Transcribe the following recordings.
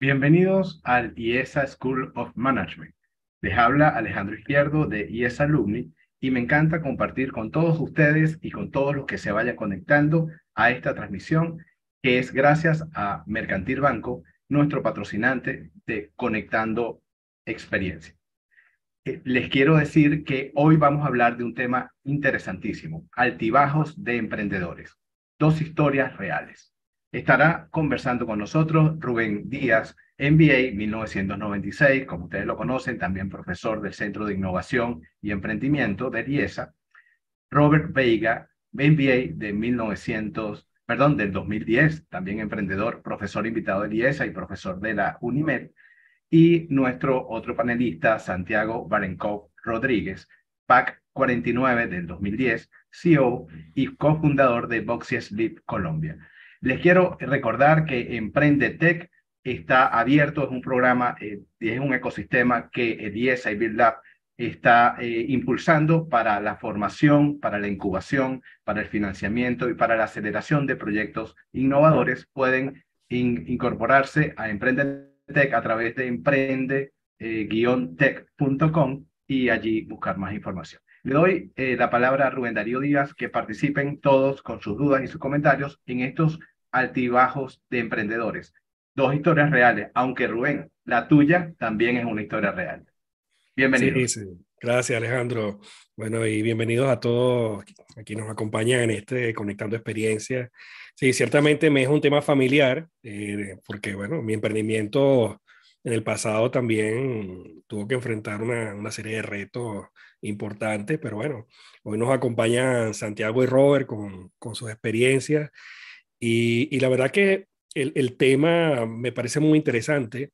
Bienvenidos al IESA School of Management. Les habla Alejandro Izquierdo de IESA Alumni y me encanta compartir con todos ustedes y con todos los que se vayan conectando a esta transmisión que es gracias a Mercantil Banco, nuestro patrocinante de Conectando Experiencia. Eh, les quiero decir que hoy vamos a hablar de un tema interesantísimo, altibajos de emprendedores, dos historias reales estará conversando con nosotros Rubén Díaz, MBA 1996, como ustedes lo conocen, también profesor del Centro de Innovación y Emprendimiento de IESA, Robert Veiga, MBA de 1900, perdón, del 2010, también emprendedor, profesor invitado de IESA y profesor de la UNIMED, y nuestro otro panelista, Santiago Barenkov Rodríguez, PAC 49 del 2010, CEO y cofundador de Boxy Sleep Colombia. Les quiero recordar que Emprende Tech está abierto, es un programa, eh, es un ecosistema que EDIESA eh, y Build Lab está eh, impulsando para la formación, para la incubación, para el financiamiento y para la aceleración de proyectos innovadores. Pueden incorporarse a Emprende Tech a través de emprende-tech.com y allí buscar más información. Le doy eh, la palabra a Rubén Darío Díaz, que participen todos con sus dudas y sus comentarios en estos altibajos de emprendedores. Dos historias reales, aunque Rubén, la tuya también es una historia real. Bienvenido. Gracias, Alejandro. Bueno, y bienvenidos a todos aquí nos acompañan en este Conectando Experiencias. Sí, ciertamente me es un tema familiar, eh, porque, bueno, mi emprendimiento en el pasado también tuvo que enfrentar una, serie de retos importantes, pero bueno, hoy nos acompañan Santiago y Robert con, sus experiencias y, la verdad que el, tema me parece muy interesante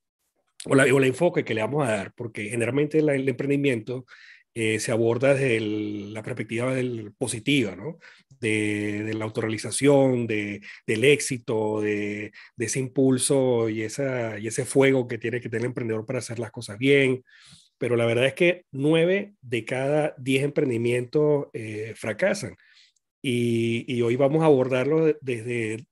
o, el enfoque que le vamos a dar, porque generalmente el, emprendimiento eh, se aborda desde la perspectiva del, positiva, ¿no? de, la autorrealización, del éxito, de, ese impulso y, esa, ese fuego que tiene que tener el emprendedor para hacer las cosas bien. Pero la verdad es que nueve de cada diez emprendimientos eh, fracasan. Y, hoy vamos a abordarlo desde,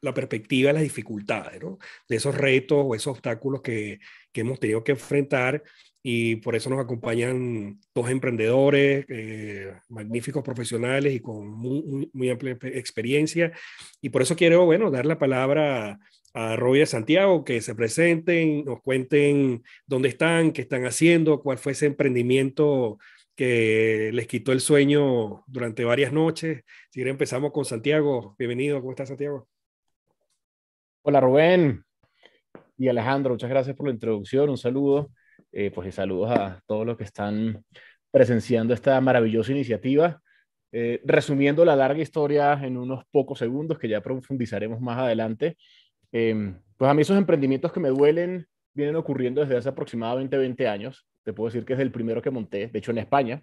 la perspectiva de las dificultades, de esos retos o esos obstáculos que, que hemos tenido que enfrentar y por eso nos acompañan dos emprendedores, eh, magníficos profesionales y con muy, amplia experiencia. Y por eso quiero, bueno, dar la palabra a Roy y Santiago, que se presenten, nos cuenten dónde están, qué están haciendo, cuál fue ese emprendimiento que les quitó el sueño durante varias noches. Si bien empezamos con Santiago. Bienvenido, ¿cómo estás, Santiago? Hola, Rubén. Y Alejandro, muchas gracias por la introducción. Un saludo. Eh, pues saludos a todos los que están presenciando esta maravillosa iniciativa. Eh, resumiendo la larga historia en unos pocos segundos, que ya profundizaremos más adelante, em, pues a mí esos emprendimientos que me duelen vienen ocurriendo desde hace aproximadamente 20 años. Te puedo decir que es el primero que monté, de hecho en España,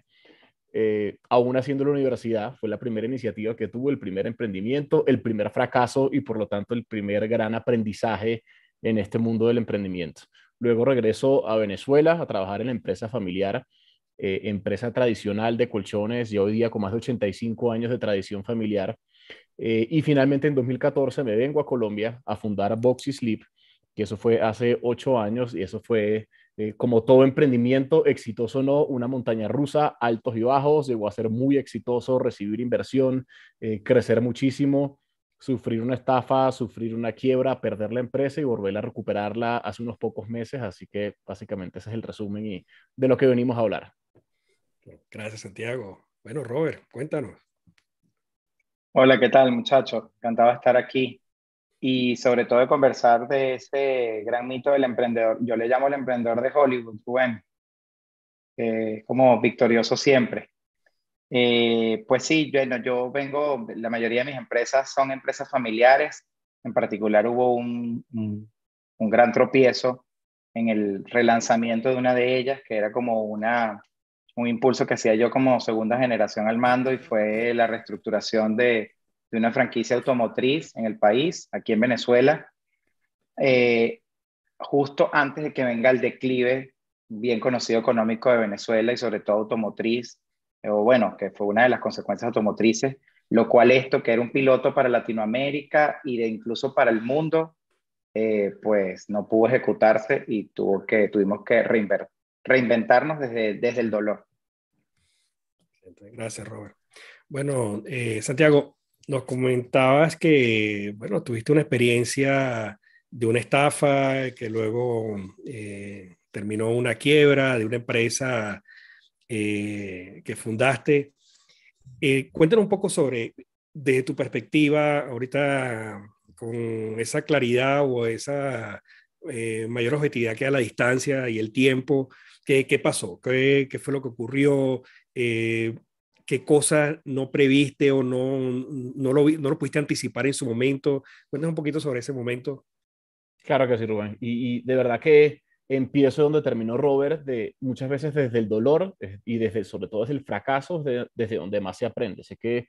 eh, aún haciendo la universidad, fue la primera iniciativa que tuvo, el primer emprendimiento, el primer fracaso y por lo tanto el primer gran aprendizaje en este mundo del emprendimiento. Luego regreso a Venezuela a trabajar en la empresa familiar, eh, empresa tradicional de colchones, y hoy día con más de 85 años de tradición familiar. Eh, y finalmente en 2014 me vengo a Colombia a fundar Boxy Sleep, que eso fue hace ocho años y eso fue eh, como todo emprendimiento, exitoso o no, una montaña rusa, altos y bajos, llegó a ser muy exitoso, recibir inversión, crecer muchísimo, sufrir una estafa, sufrir una quiebra, perder la empresa y volver a recuperarla hace unos pocos meses. Así que básicamente ese es el resumen y de lo que venimos a hablar. Gracias, Santiago. Bueno, Robert, cuéntanos. Hola, ¿qué tal, muchacho? Encantado estar aquí y sobre todo de conversar de este gran mito del emprendedor. Yo le llamo el emprendedor de Hollywood, ¿bueno? como victorioso siempre. Eh, pues sí, bueno, yo vengo, la mayoría de mis empresas son empresas familiares, en particular hubo un, gran tropiezo en el relanzamiento de una de ellas, que era como una, un impulso que hacía yo como segunda generación al mando y fue la reestructuración de, una franquicia automotriz en el país, aquí en Venezuela, eh, justo antes de que venga el declive bien conocido económico de Venezuela y sobre todo automotriz, o bueno, que fue una de las consecuencias automotrices, lo cual esto, que era un piloto para Latinoamérica y de incluso para el mundo, eh, pues no pudo ejecutarse y tuvo que, tuvimos que reinventarnos desde, desde el dolor. Gracias, Robert. Bueno, eh, Santiago, nos comentabas que, bueno, tuviste una experiencia de una estafa que luego eh, terminó una quiebra de una empresa eh, que fundaste. Eh, cuéntanos un poco sobre, desde tu perspectiva, ahorita con esa claridad o esa eh, mayor objetividad que a la distancia y el tiempo, ¿qué, qué pasó? ¿Qué, fue lo que ocurrió? Eh, ¿Qué cosas no previste o no, no, lo, no pudiste anticipar en su momento? Cuéntanos un poquito sobre ese momento. Claro que sí, Rubén. y de verdad que empiezo donde terminó Robert, de muchas veces desde el dolor y desde, sobre todo desde el fracaso, desde donde más se aprende. Sé que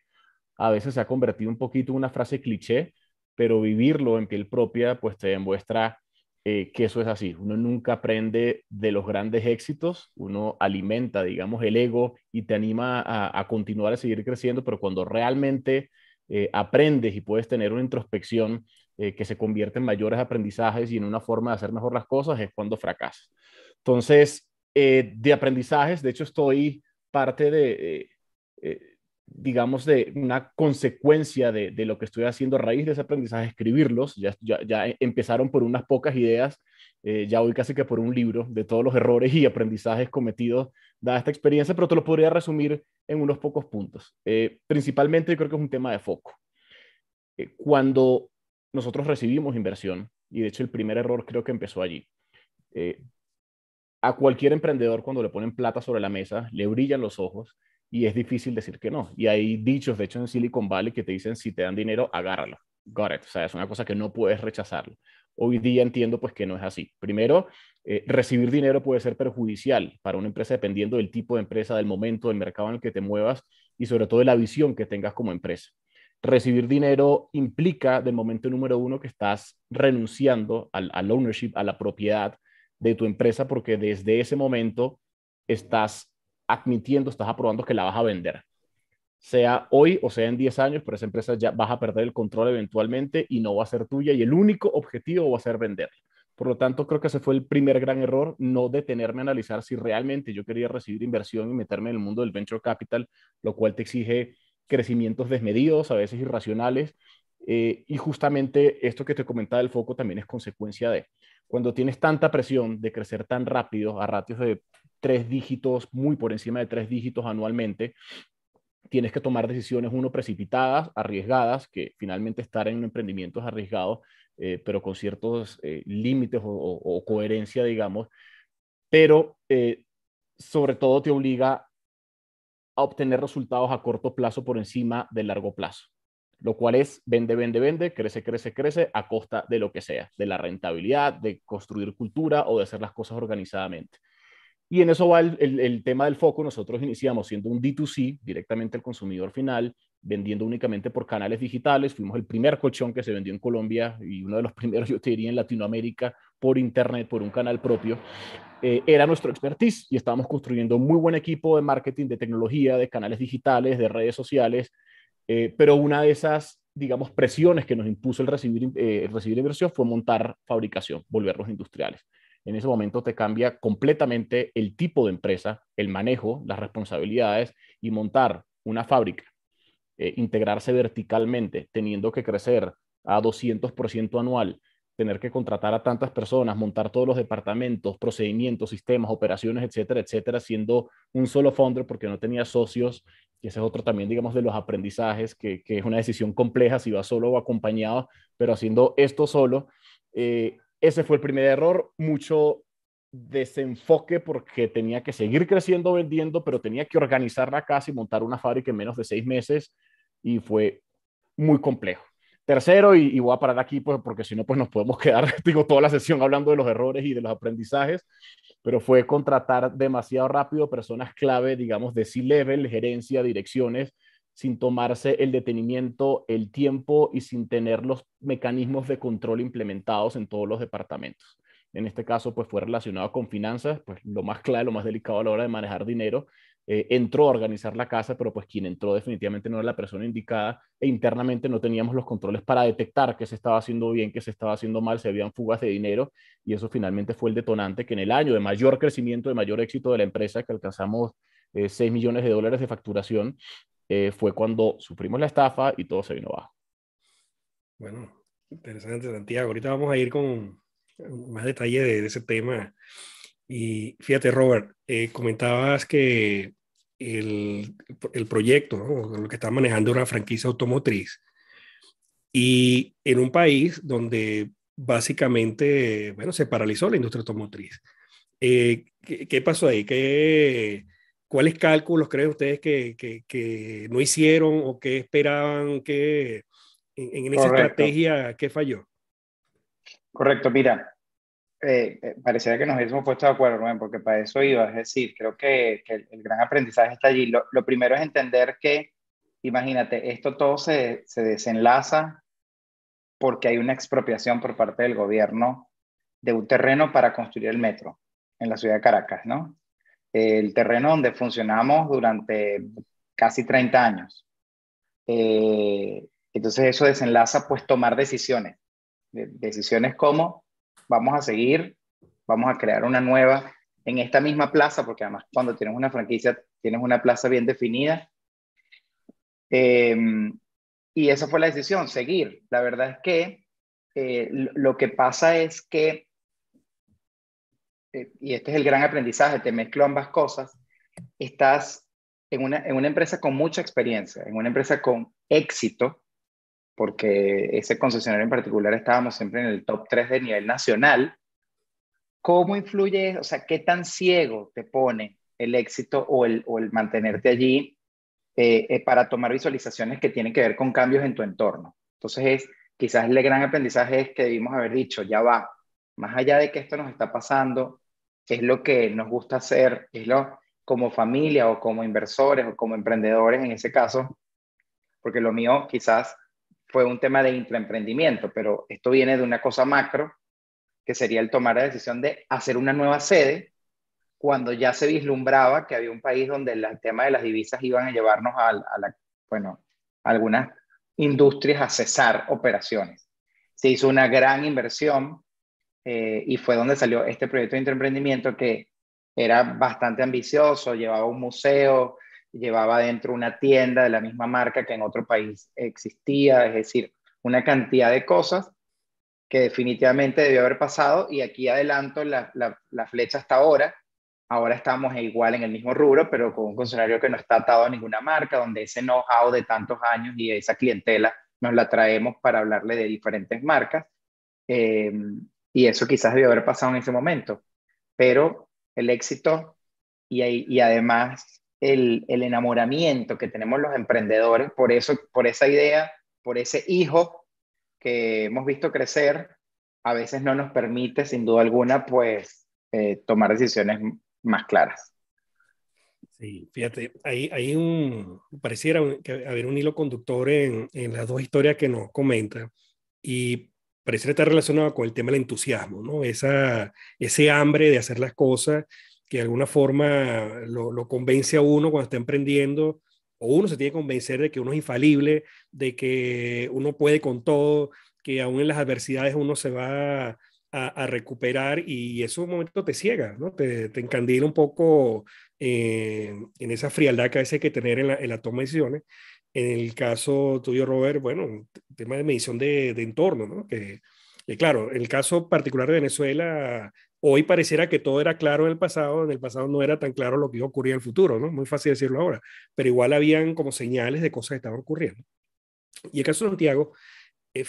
a veces se ha convertido un poquito en una frase cliché, pero vivirlo en piel propia, pues te demuestra eh, que eso es así. Uno nunca aprende de los grandes éxitos, uno alimenta, digamos, el ego y te anima a, continuar a seguir creciendo, pero cuando realmente eh, aprendes y puedes tener una introspección eh, que se convierte en mayores aprendizajes y en una forma de hacer mejor las cosas es cuando fracasas. Entonces, eh, de aprendizajes, de hecho estoy parte de, eh, digamos, de una consecuencia de, lo que estoy haciendo a raíz de ese aprendizaje, escribirlos. Ya, empezaron por unas pocas ideas, ya voy casi que por un libro de todos los errores y aprendizajes cometidos dada esta experiencia, pero te lo podría resumir en unos pocos puntos. principalmente yo creo que es un tema de foco. cuando nosotros recibimos inversión y de hecho el primer error creo que empezó allí. Eh, a cualquier emprendedor cuando le ponen plata sobre la mesa, le brillan los ojos y es difícil decir que no. Y hay dichos, de hecho, en Silicon Valley que te dicen, si te dan dinero, agárralo. Got it. O sea, es una cosa que no puedes rechazarlo. Hoy día entiendo pues que no es así. Primero, eh, recibir dinero puede ser perjudicial para una empresa dependiendo del tipo de empresa, del momento, del mercado en el que te muevas y sobre todo de la visión que tengas como empresa recibir dinero implica, del momento número uno, que estás renunciando al, ownership, a la propiedad de tu empresa, porque desde ese momento estás admitiendo, estás aprobando que la vas a vender. Sea hoy o sea en 10 años, pero esa empresa ya vas a perder el control eventualmente y no va a ser tuya y el único objetivo va a ser venderla. Por lo tanto, creo que ese fue el primer gran error, no detenerme a analizar si realmente yo quería recibir inversión y meterme en el mundo del venture capital, lo cual te exige crecimientos desmedidos, a veces irracionales, eh, y justamente esto que te comentaba del foco también es consecuencia de cuando tienes tanta presión de crecer tan rápido a ratios de tres dígitos, muy por encima de tres dígitos anualmente, tienes que tomar decisiones, uno, precipitadas, arriesgadas, que finalmente estar en emprendimientos arriesgados, eh, pero con ciertos eh, límites o, o, coherencia, digamos, pero sobre todo te obliga a obtener resultados a corto plazo por encima del largo plazo, lo cual es vende, vende, vende, crece, crece, crece a costa de lo que sea, de la rentabilidad, de construir cultura o de hacer las cosas organizadamente. Y en eso va el, tema del foco. Nosotros iniciamos siendo un D2C, directamente el consumidor final, vendiendo únicamente por canales digitales. Fuimos el primer colchón que se vendió en Colombia y uno de los primeros, yo te diría, en Latinoamérica por internet, por un canal propio, eh, era nuestro expertise y estábamos construyendo un muy buen equipo de marketing, de tecnología, de canales digitales, de redes sociales, eh, pero una de esas, digamos, presiones que nos impuso el recibir, eh, el recibir inversión fue montar fabricación, volvernos industriales. En ese momento te cambia completamente el tipo de empresa, el manejo, las responsabilidades y montar una fábrica, integrarse verticalmente, teniendo que crecer a 200% anual, tener que contratar a tantas personas, montar todos los departamentos, procedimientos, sistemas, operaciones, etcétera, etcétera, siendo un solo founder porque no tenía socios, y ese es otro también, digamos, de los aprendizajes, que, es una decisión compleja si va solo o acompañado, pero haciendo esto solo, eh, ese fue el primer error, mucho desenfoque porque tenía que seguir creciendo vendiendo, pero tenía que organizar la casa y montar una fábrica en menos de seis meses y fue muy complejo tercero, y, voy a parar aquí pues, porque si no, pues nos podemos quedar, digo, toda la sesión hablando de los errores y de los aprendizajes, pero fue contratar demasiado rápido personas clave, digamos, de C-level, gerencia, direcciones, sin tomarse el detenimiento, el tiempo y sin tener los mecanismos de control implementados en todos los departamentos. En este caso, pues fue relacionado con finanzas, pues lo más clave, lo más delicado a la hora de manejar dinero, eh, entró a organizar la casa, pero pues quien entró definitivamente no era la persona indicada e internamente no teníamos los controles para detectar que se estaba haciendo bien, que se estaba haciendo mal, se habían fugas de dinero y eso finalmente fue el detonante que en el año de mayor crecimiento, de mayor éxito de la empresa, que alcanzamos 6 eh, millones de dólares de facturación, eh, fue cuando sufrimos la estafa y todo se vino abajo. Bueno, interesante Santiago. Ahorita vamos a ir con más detalle de ese tema y fíjate, Robert, eh, comentabas que el, proyecto, lo que está manejando una franquicia automotriz, y en un país donde básicamente, bueno, se paralizó la industria automotriz. Eh, ¿qué, pasó ahí? ¿Qué, ¿Cuáles cálculos creen ustedes que, que, no hicieron o que esperaban que en, esa estrategia, qué falló? Correcto, mira, eh, eh, pareciera que nos hubiésemos puesto de acuerdo, Rubén, porque para eso iba. Es decir, creo que, el, gran aprendizaje está allí. Lo, primero es entender que, imagínate, esto todo se, desenlaza porque hay una expropiación por parte del gobierno de un terreno para construir el metro en la ciudad de Caracas, ¿no? El terreno donde funcionamos durante casi 30 años. Eh, entonces eso desenlaza pues tomar decisiones, decisiones como vamos a seguir, vamos a crear una nueva en esta misma plaza, porque además cuando tienes una franquicia tienes una plaza bien definida. Em, y esa fue la decisión, seguir. La verdad es que eh, lo que pasa es que, eh, y este es el gran aprendizaje, te mezclo ambas cosas, estás en una, en una empresa con mucha experiencia, en una empresa con éxito, porque ese concesionario en particular estábamos siempre en el top 3 de nivel nacional. ¿Cómo influye, o sea, qué tan ciego te pone el éxito o el, o el mantenerte allí eh, eh, para tomar visualizaciones que tienen que ver con cambios en tu entorno? Entonces, es, quizás el gran aprendizaje es que debimos haber dicho, ya va, más allá de que esto nos está pasando, es lo que nos gusta hacer, es lo como familia o como inversores o como emprendedores en ese caso, porque lo mío quizás fue un tema de intraemprendimiento, pero esto viene de una cosa macro, que sería el tomar la decisión de hacer una nueva sede cuando ya se vislumbraba que había un país donde el tema de las divisas iban a llevarnos a, bueno, algunas industrias a cesar operaciones. Se hizo una gran inversión eh, y fue donde salió este proyecto de emprendimiento que era bastante ambicioso, llevaba un museo, llevaba dentro una tienda de la misma marca que en otro país existía, es decir, una cantidad de cosas que definitivamente debió haber pasado y aquí adelanto la, flecha hasta ahora. Ahora estamos igual en el mismo rubro, pero con un funcionario que no está atado a ninguna marca, donde ese know-how de tantos años y esa clientela nos la traemos para hablarle de diferentes marcas. Em, y eso quizás debió haber pasado en ese momento. Pero el éxito y, y además el, enamoramiento que tenemos los emprendedores por, eso, por esa idea, por ese hijo que hemos visto crecer, a veces no nos permite, sin duda alguna, pues eh, tomar decisiones más claras. Sí, fíjate, hay, hay un, pareciera que haber un hilo conductor en, en, las dos historias que nos comenta y pareciera estar relacionado con el tema del entusiasmo, ¿no? Esa, ese hambre de hacer las cosas que de alguna forma lo, convence a uno cuando está emprendiendo, o uno se tiene que convencer de que uno es infalible, de que uno puede con todo, que aún en las adversidades uno se va a, recuperar y eso un momento te ciega, ¿no? te, te encandila un poco eh, en esa frialdad que a veces hay que tener en la, toma de decisiones. En el caso tuyo, Robert, bueno, tema de medición de, entorno, ¿no? Que, que, claro, el caso particular de Venezuela Hoy pareciera que todo era claro en el pasado, en el pasado no era tan claro lo que iba a ocurrir en el futuro, ¿no? Muy fácil decirlo ahora, pero igual habían como señales de cosas que estaban ocurriendo. Y el caso de Santiago, eh,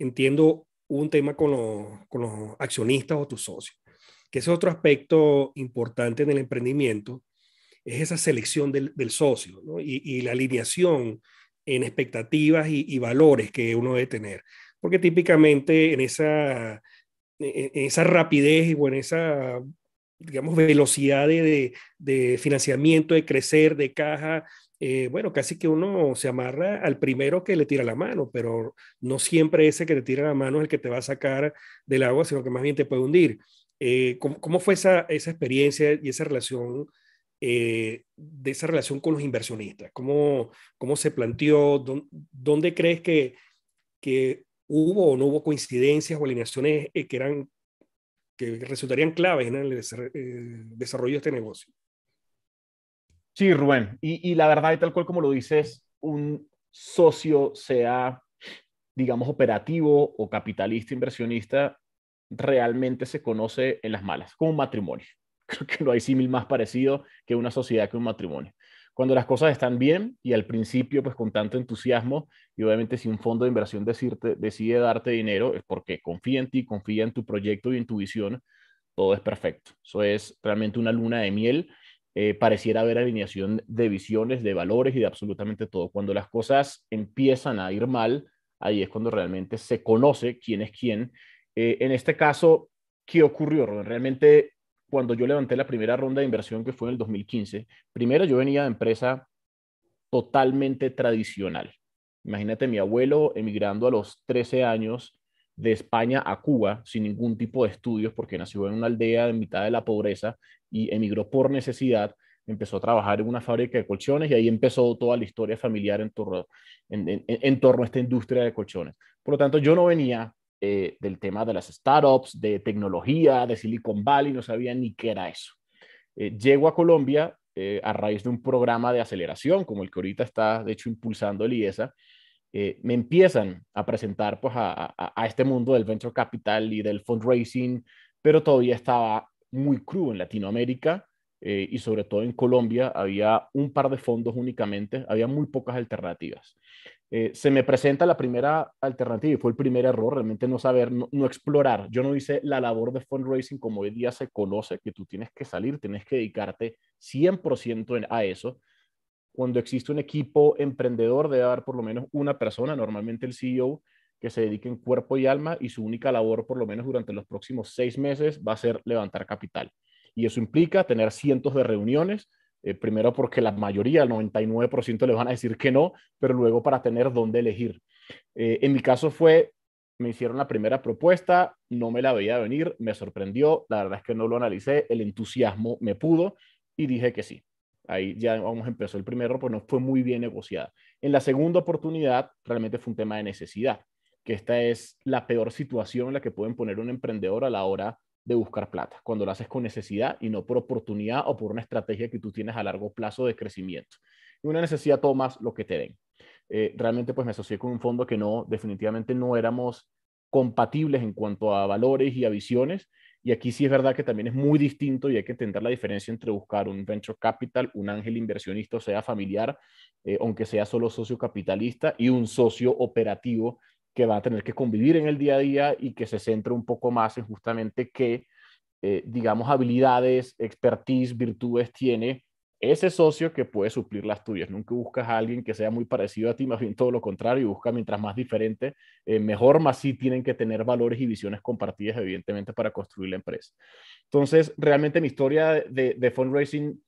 entiendo un tema con, los accionistas o tus socios, que ese es otro aspecto importante en el emprendimiento, es esa selección del, socio ¿no? y, la alineación en expectativas y, valores que uno debe tener. Porque típicamente en esa en e-, esa rapidez y en esa, digamos, velocidad de, financiamiento, de crecer, de caja, eh, bueno, casi que uno se amarra al primero que le tira la mano, pero no siempre ese que te tira la mano es el que te va a sacar del agua, sino que más bien te puede hundir. Eh, ¿cómo, fue esa, experiencia y esa relación? Eh, de esa relación con los inversionistas, cómo, cómo se planteó, dónde, crees que hubo o no hubo coincidencias o alineaciones eh, que eran que resultarían claves en el eh, desarrollo de este negocio. Sí, Rubén, y, la verdad, tal cual como lo dices, un socio sea, digamos, operativo o capitalista inversionista, realmente se conoce en las malas, como un matrimonio. Creo que no hay símil más parecido que una sociedad que un matrimonio cuando las cosas están bien y al principio pues con tanto entusiasmo y obviamente si un fondo de inversión decide darte dinero es porque confía en ti, confía en tu proyecto y en tu visión, todo es perfecto. Eso es realmente una luna de miel. Eh, pareciera haber alineación de visiones, de valores y de absolutamente todo. Cuando las cosas empiezan a ir mal, ahí es cuando realmente se conoce quién es quién. Eh, en este caso, ¿qué ocurrió? Realmente cuando yo levanté la primera ronda de inversión que fue en el 2015, primero yo venía de empresa totalmente tradicional. Imagínate mi abuelo emigrando a los 13 años de España a Cuba sin ningún tipo de estudios porque nació en una aldea en mitad de la pobreza y emigró por necesidad, empezó a trabajar en una fábrica de colchones y ahí empezó toda la historia familiar en torno, en torno a esta industria de colchones. Por lo tanto, yo no venía eh, del tema de las startups, de tecnología, de Silicon Valley, no sabía ni qué era eso. Eh, llego a Colombia eh, a raíz de un programa de aceleración, como el que ahorita está, de hecho, impulsando el IESA, me empiezan a presentar pues, a este mundo del venture capital y del fundraising, pero todavía estaba muy crudo en Latinoamérica eh, y sobre todo en Colombia había un par de fondos únicamente, había muy pocas alternativas. Eh, se me presenta la primera alternativa y fue el primer error, realmente no saber, no, explorar. Yo no hice la labor de fundraising como hoy día se conoce, que tú tienes que salir, tienes que dedicarte 100% a eso. Cuando existe un equipo emprendedor debe haber por lo menos una persona, normalmente el CEO, que se dedique en cuerpo y alma y su única labor por lo menos durante los próximos seis meses va a ser levantar capital. Y eso implica tener cientos de reuniones, eh, primero porque la mayoría, el 99% le van a decir que no, pero luego para tener dónde elegir. Eh, en mi caso fue, me hicieron la primera propuesta, no me la veía venir, me sorprendió, la verdad es que no lo analicé, el entusiasmo me pudo y dije que sí. Ahí ya vamos, empezó el primero, pues no fue muy bien negociada. En la segunda oportunidad, realmente fue un tema de necesidad, que esta es la peor situación en la que pueden poner un emprendedor a la hora de buscar plata, cuando lo haces con necesidad y no por oportunidad o por una estrategia que tú tienes a largo plazo de crecimiento. Y una necesidad tomas lo que te den. Eh, realmente pues me asocié con un fondo que no, definitivamente no éramos compatibles en cuanto a valores y a visiones. Y aquí sí es verdad que también es muy distinto y hay que entender la diferencia entre buscar un venture capital, un ángel inversionista, o sea familiar, eh, aunque sea solo socio capitalista, y un socio operativo que va a tener que convivir en el día a día y que se centre un poco más en justamente qué, eh, digamos, habilidades, expertise, virtudes tiene ese socio que puede suplir las tuyas. Nunca buscas a alguien que sea muy parecido a ti, más bien todo lo contrario, y busca mientras más diferente, eh, mejor, más sí tienen que tener valores y visiones compartidas, evidentemente, para construir la empresa. Entonces, realmente mi historia de, de fundraising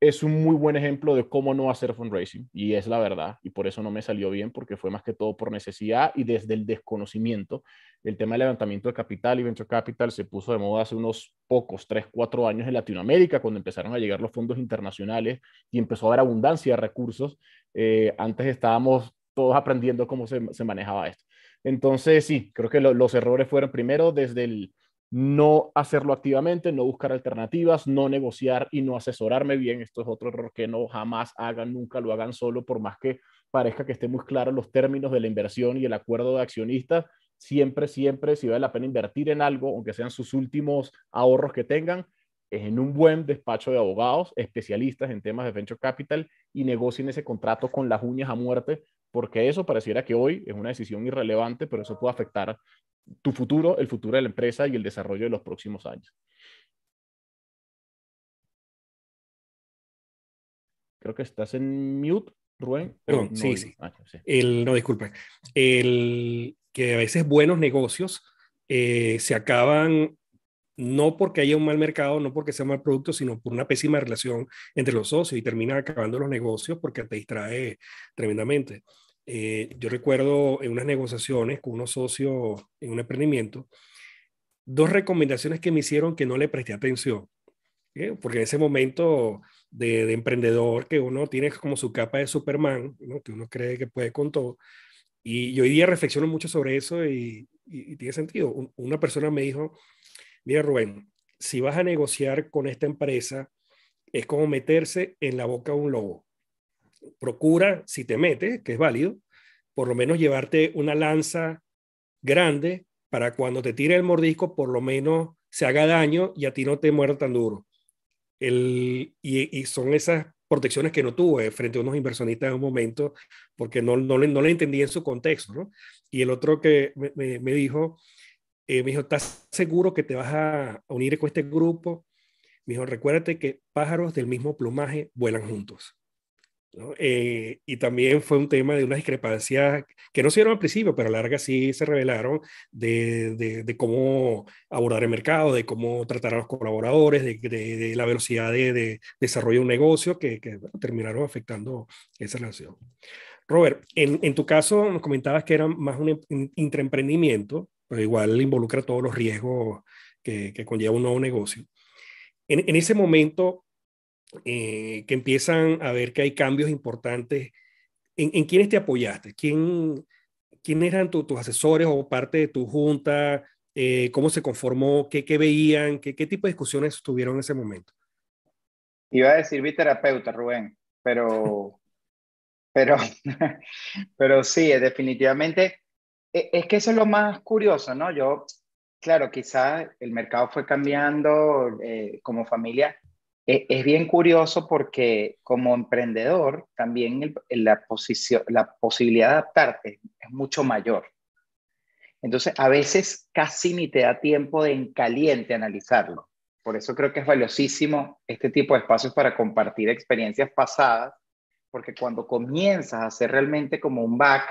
es un muy buen ejemplo de cómo no hacer fundraising, y es la verdad, y por eso no me salió bien, porque fue más que todo por necesidad y desde el desconocimiento. El tema del levantamiento de capital y venture capital se puso de moda hace unos pocos, tres, cuatro años en Latinoamérica, cuando empezaron a llegar los fondos internacionales y empezó a haber abundancia de recursos. Eh, antes estábamos todos aprendiendo cómo se, manejaba esto. Entonces, sí, creo que los errores fueron primero desde el, no hacerlo activamente, no buscar alternativas, no negociar y no asesorarme bien. Esto es otro error que no jamás hagan, nunca lo hagan solo, por más que parezca que esté muy claro los términos de la inversión y el acuerdo de accionistas. Siempre, siempre, si vale la pena invertir en algo, aunque sean sus últimos ahorros que tengan, es en un buen despacho de abogados, especialistas en temas de venture capital y negocien ese contrato con las uñas a muerte porque eso pareciera que hoy es una decisión irrelevante, pero eso puede afectar tu futuro, el futuro de la empresa y el desarrollo de los próximos años. Creo que estás en mute, Rubén. Perdón, sí, ah, sí. El, no, disculpe. El que a veces buenos negocios eh, se acaban no porque haya un mal mercado, no porque sea un mal producto, sino por una pésima relación entre los socios y termina acabando los negocios porque te distrae tremendamente. Eh, yo recuerdo en unas negociaciones con unos socios en un emprendimiento, dos recomendaciones que me hicieron que no le presté atención, ¿eh? porque en ese momento de, emprendedor que uno tiene como su capa de Superman, ¿no? que uno cree que puede con todo, y, hoy día reflexiono mucho sobre eso y, tiene sentido. una persona me dijo, mira Rubén, si vas a negociar con esta empresa, es como meterse en la boca de un lobo. Procura, si te metes, que es válido, por lo menos llevarte una lanza grande para cuando te tire el mordisco, por lo menos se haga daño y a ti no te muera tan duro. y, y, son esas protecciones que no tuve frente a unos inversionistas en un momento, porque no, no, le, entendí en su contexto. ¿no? Y el otro que me, me dijo, eh, me dijo, ¿estás seguro que te vas a unir con este grupo? Me dijo, recuérdate que pájaros del mismo plumaje vuelan juntos. Eh, y también fue un tema de unas discrepancias que no se dieron al principio, pero a larga sí se revelaron de, cómo abordar el mercado, de cómo tratar a los colaboradores, de, la velocidad de, desarrollo de un negocio que, terminaron afectando esa relación. Robert, en, en, tu caso nos comentabas que era más un em, intraemprendimiento pero igual involucra todos los riesgos que, que conlleva un nuevo negocio. En, en ese momento eh, que empiezan a ver que hay cambios importantes, ¿en, en quiénes te apoyaste? ¿Quién, ¿Quién eran tus asesores o parte de tu junta? Eh, ¿Cómo se conformó? ¿Qué, qué veían? ¿Qué, ¿Qué tipo de discusiones tuvieron en ese momento? Iba a decir mi terapeuta, Rubén, pero, pero, pero sí, definitivamente e, es que eso es lo más curioso, ¿no? Yo, claro, quizás el mercado fue cambiando eh, como familia. E, es, bien curioso porque como emprendedor también la, la posibilidad de adaptarte es mucho mayor. Entonces, a veces casi ni te da tiempo de en caliente analizarlo. Por eso creo que es valiosísimo este tipo de espacios para compartir experiencias pasadas, porque cuando comienzas a ser realmente como un back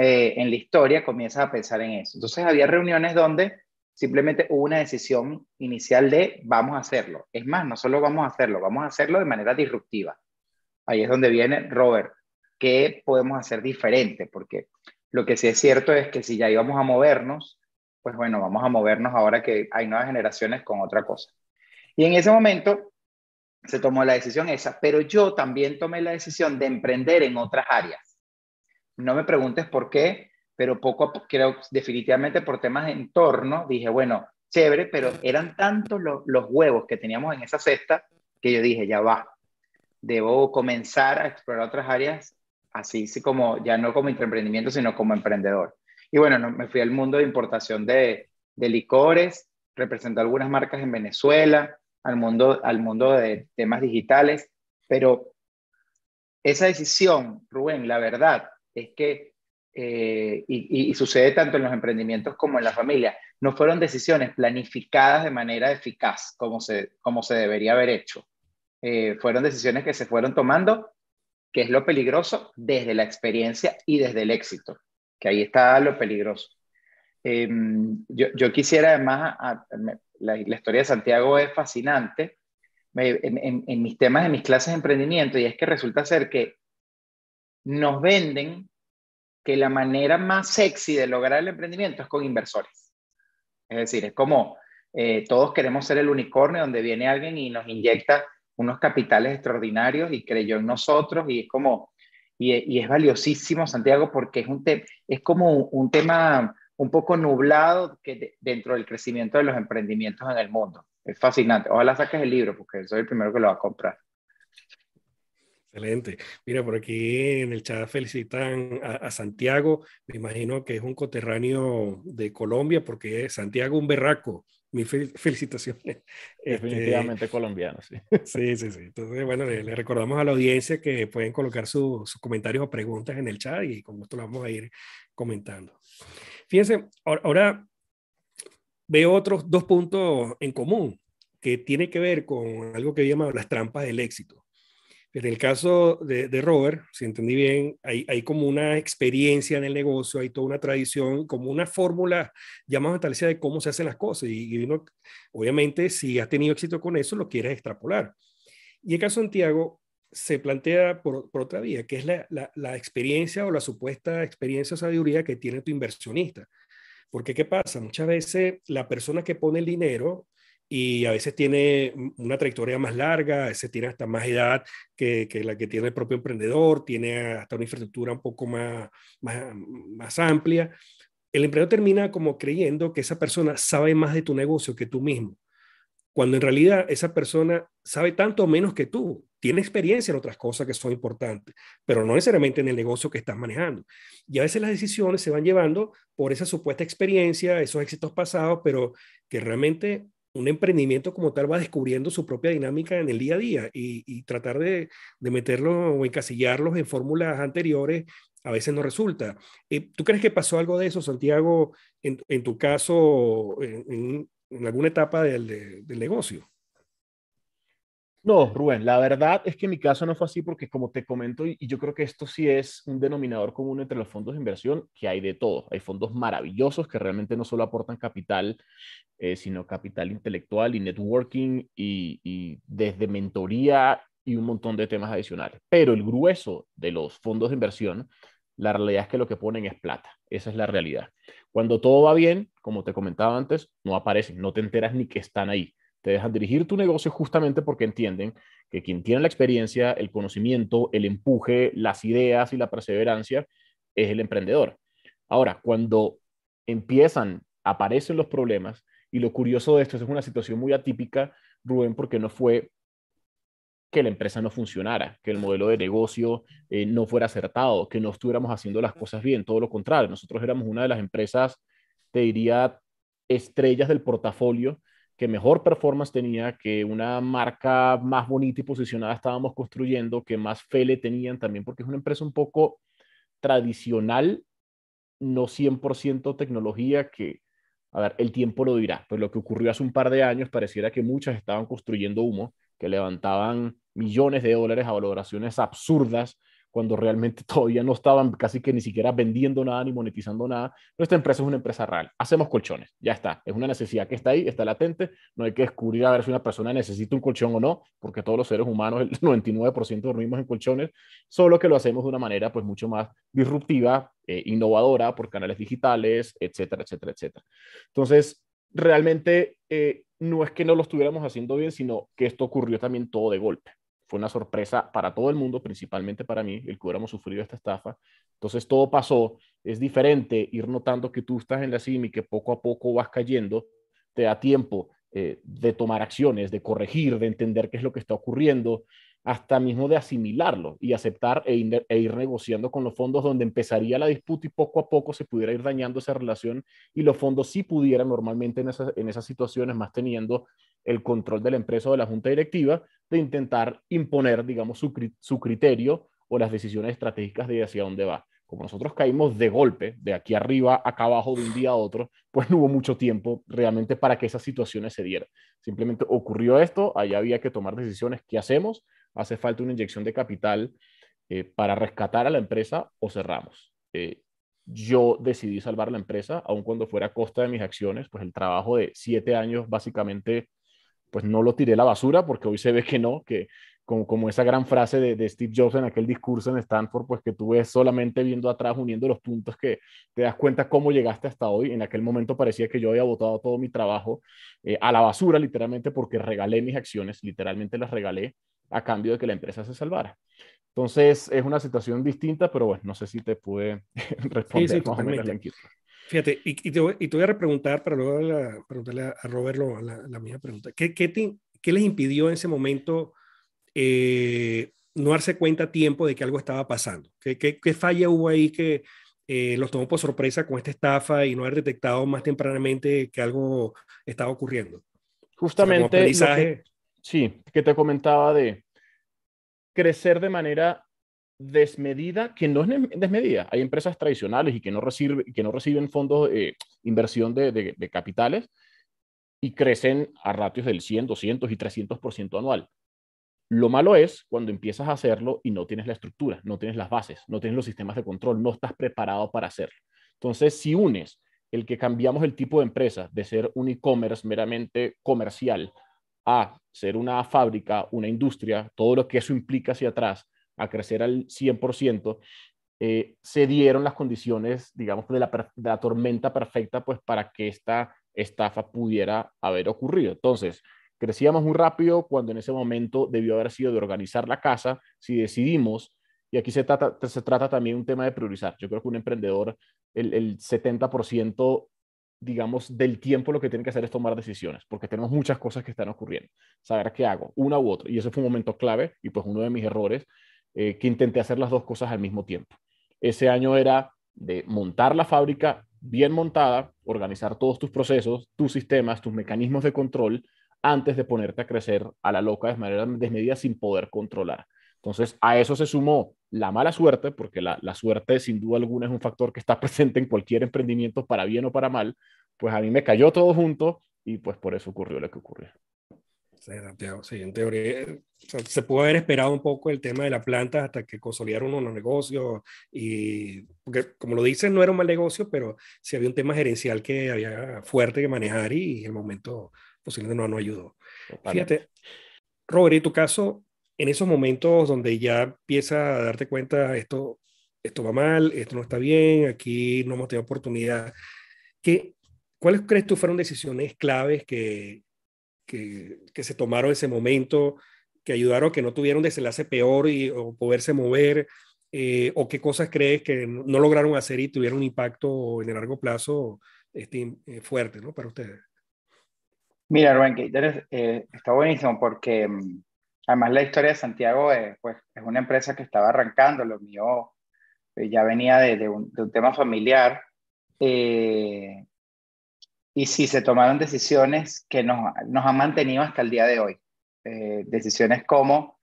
eh, en la historia comienzas a pensar en eso. Entonces había reuniones donde simplemente hubo una decisión inicial de vamos a hacerlo. Es más, no solo vamos a hacerlo, vamos a hacerlo de manera disruptiva. Ahí es donde viene Robert. ¿Qué podemos hacer diferente? Porque lo que sí es cierto es que si ya íbamos a movernos, pues bueno, vamos a movernos ahora que hay nuevas generaciones con otra cosa. Y en ese momento se tomó la decisión esa, pero yo también tomé la decisión de emprender en otras áreas. No me preguntes por qué, pero poco creo definitivamente por temas de entorno, dije, bueno, chévere, pero eran tantos los huevos que teníamos en esa cesta que yo dije, ya va, debo comenzar a explorar otras áreas, así como ya no como emprendimiento, sino como emprendedor. Y bueno, me fui al mundo de importación de, licores, representó algunas marcas en Venezuela, al mundo, al mundo de temas digitales, pero esa decisión, Rubén, la verdad, es que, eh, y, sucede tanto en los emprendimientos como en la familia, no fueron decisiones planificadas de manera eficaz como se, como se debería haber hecho. Eh, fueron decisiones que se fueron tomando, que es lo peligroso desde la experiencia y desde el éxito, que ahí está lo peligroso. Em, yo, quisiera además, la, historia de Santiago es fascinante en, mis temas en mis clases de emprendimiento y es que resulta ser que nos venden que la manera más sexy de lograr el emprendimiento es con inversores. Es decir, es como eh, todos queremos ser el unicornio donde viene alguien y nos inyecta unos capitales extraordinarios y creyó en nosotros y es como, y, es valiosísimo, Santiago, porque es, un es como un, tema un poco nublado que dentro del crecimiento de los emprendimientos en el mundo. Es fascinante. Ojalá saques el libro porque soy el primero que lo va a comprar. Excelente. Mira, por aquí en el chat felicitan a, Santiago. Me imagino que es un coterráneo de Colombia, porque es Santiago un berraco. Mis felicitaciones. Este, Definitivamente colombiano, sí. Sí, sí, sí. Entonces, bueno, le, recordamos a la audiencia que pueden colocar sus comentarios o preguntas en el chat y con gusto lo vamos a ir comentando. Fíjense, ahora veo otros dos puntos en común que tiene que ver con algo que llama las trampas del éxito. En el caso de, Robert, si entendí bien, hay, como una experiencia en el negocio, hay toda una tradición, como una fórmula ya más establecida de cómo se hacen las cosas. Y, obviamente, si has tenido éxito con eso, lo quieres extrapolar. Y el caso de Santiago se plantea por, otra vía, que es la, experiencia o la supuesta experiencia sabiduría que tiene tu inversionista. Porque, ¿qué pasa? Muchas veces la persona que pone el dinero y a veces tiene una trayectoria más larga, a veces tiene hasta más edad que, la que tiene el propio emprendedor, tiene hasta una infraestructura un poco más, más, más amplia. El emprendedor termina como creyendo que esa persona sabe más de tu negocio que tú mismo, cuando en realidad esa persona sabe tanto menos que tú, tiene experiencia en otras cosas que son importantes, pero no necesariamente en el negocio que estás manejando. Y a veces las decisiones se van llevando por esa supuesta experiencia, esos éxitos pasados, pero que realmente un emprendimiento como tal va descubriendo su propia dinámica en el día a día y, tratar de, meterlo o encasillarlos en fórmulas anteriores a veces no resulta. Eh, ¿Tú crees que pasó algo de eso, Santiago, en, tu caso, en, alguna etapa del negocio? No, Rubén, la verdad es que mi caso no fue así porque como te comento, y, yo creo que esto sí es un denominador común entre los fondos de inversión, que hay de todo. Hay fondos maravillosos que realmente no solo aportan capital, eh, sino capital intelectual y networking y desde mentoría y un montón de temas adicionales. Pero el grueso de los fondos de inversión, la realidad es que lo que ponen es plata. Esa es la realidad. Cuando todo va bien, como te comentaba antes, no aparecen, no te enteras ni que están ahí te dejan dirigir tu negocio justamente porque entienden que quien tiene la experiencia, el conocimiento, el empuje, las ideas y la perseverancia es el emprendedor. Ahora, cuando empiezan, aparecen los problemas, y lo curioso de esto es una situación muy atípica, Rubén, porque no fue que la empresa no funcionara, que el modelo de negocio eh, no fuera acertado, que no estuviéramos haciendo las cosas bien, todo lo contrario, nosotros éramos una de las empresas, te diría, estrellas del portafolio que mejor performance tenía, que una marca más bonita y posicionada estábamos construyendo, que más fe le tenían también, porque es una empresa un poco tradicional, no 100% tecnología, que, a ver, el tiempo lo dirá, pero lo que ocurrió hace un par de años pareciera que muchas estaban construyendo humo, que levantaban millones de dólares a valoraciones absurdas cuando realmente todavía no estaban casi que ni siquiera vendiendo nada ni monetizando nada. Nuestra empresa es una empresa real. Hacemos colchones, ya está. Es una necesidad que está ahí, está latente. No hay que descubrir a ver si una persona necesita un colchón o no, porque todos los seres humanos, el 99% dormimos en colchones, solo que lo hacemos de una manera pues mucho más disruptiva, eh, innovadora, por canales digitales, etcétera, etcétera, etcétera. Entonces, realmente eh, no es que no lo estuviéramos haciendo bien, sino que esto ocurrió también todo de golpe fue una sorpresa para todo el mundo, principalmente para mí, el que hubiéramos sufrido esta estafa. Entonces todo pasó, es diferente ir notando que tú estás en la y que poco a poco vas cayendo, te da tiempo eh, de tomar acciones, de corregir, de entender qué es lo que está ocurriendo, hasta mismo de asimilarlo y aceptar e, e, ir negociando con los fondos donde empezaría la disputa y poco a poco se pudiera ir dañando esa relación y los fondos sí pudieran normalmente en esas situaciones, más teniendo el control de la empresa o de la junta directiva de intentar imponer, digamos, su, criterio o las decisiones estratégicas de hacia dónde va. Como nosotros caímos de golpe, de aquí arriba, acá abajo, de un día a otro, pues no hubo mucho tiempo realmente para que esas situaciones se dieran. Simplemente ocurrió esto, allá había que tomar decisiones, ¿qué hacemos? Hace falta una inyección de capital eh, para rescatar a la empresa o cerramos. Eh, yo decidí salvar la empresa, aun cuando fuera a costa de mis acciones, pues el trabajo de siete años básicamente pues no lo tiré a la basura porque hoy se ve que no, que como, esa gran frase de, Steve Jobs en aquel discurso en Stanford, pues que tú ves solamente viendo atrás, uniendo los puntos que te das cuenta cómo llegaste hasta hoy. En aquel momento parecía que yo había botado todo mi trabajo eh, a la basura, literalmente, porque regalé mis acciones, literalmente las regalé a cambio de que la empresa se salvara. Entonces, es una situación distinta, pero bueno, no sé si te pude responder. más Fíjate, y, te voy, a repreguntar para luego la, preguntarle a, a la, misma pregunta. ¿Qué, les impidió en ese momento eh, no darse cuenta a tiempo de que algo estaba pasando? ¿Qué, falla hubo ahí que eh, los tomó por sorpresa con esta estafa y no haber detectado más tempranamente que algo estaba ocurriendo? Justamente, sí, que te comentaba de crecer de manera desmedida, que no es desmedida. Hay empresas tradicionales y que no, reciben fondos eh, de inversión de, de, capitales y crecen a ratios del 100, 200 y 300% anual. Lo malo es cuando empiezas a hacerlo y no tienes la estructura, no tienes las bases, no tienes los sistemas de control, no estás preparado para hacerlo. Entonces, si unes el que cambiamos el tipo de empresa de ser un e-commerce meramente comercial a ser una fábrica, una industria, todo lo que eso implica hacia atrás, a crecer al 100%, eh, se dieron las condiciones, digamos, de la, de la, tormenta perfecta, pues para que esta estafa pudiera haber ocurrido. Entonces, crecíamos muy rápido cuando en ese momento debió haber sido de organizar la casa, si decidimos, y aquí se trata, se trata también un tema de priorizar. Yo creo que un emprendedor, el, 70% digamos, del tiempo lo que tiene que hacer es tomar decisiones, porque tenemos muchas cosas que están ocurriendo. Saber qué hago, una u otra. Y ese fue un momento clave y pues uno de mis errores eh, que intenté hacer las dos cosas al mismo tiempo. Ese año era de montar la fábrica bien montada, organizar todos tus procesos, tus sistemas, tus mecanismos de control, antes de ponerte a crecer a la loca de manera desmedida sin poder controlar. Entonces, a eso se sumó la mala suerte, porque la, la, suerte sin duda alguna es un factor que está presente en cualquier emprendimiento, para bien o para mal, pues a mí me cayó todo junto y pues por eso ocurrió lo que ocurrió se pudo haber esperado un poco el tema de la planta hasta que consolidaron los negocios y, como lo dices, no era un mal negocio, pero sí había un tema gerencial que había fuerte que manejar y, el momento posible no, no ayudó. Fíjate, Robert, en tu caso, en esos momentos donde ya empieza a darte cuenta esto, esto va mal, esto no está bien, aquí no hemos tenido oportunidad, ¿qué, ¿cuáles crees tú fueron decisiones claves que que, se tomaron ese momento, que ayudaron que no tuvieron desenlace peor y, o poderse mover, eh, o qué cosas crees que no lograron hacer y tuvieron un impacto en el largo plazo este, eh, fuerte ¿no? para ustedes. Mira, Rubén, que eh, está buenísimo porque mm, además la historia de Santiago es, pues, es una empresa que estaba arrancando, lo mío ya venía de, un, tema familiar. Eh, y sí se tomaron decisiones que nos, nos han mantenido hasta el día de hoy. Eh, decisiones como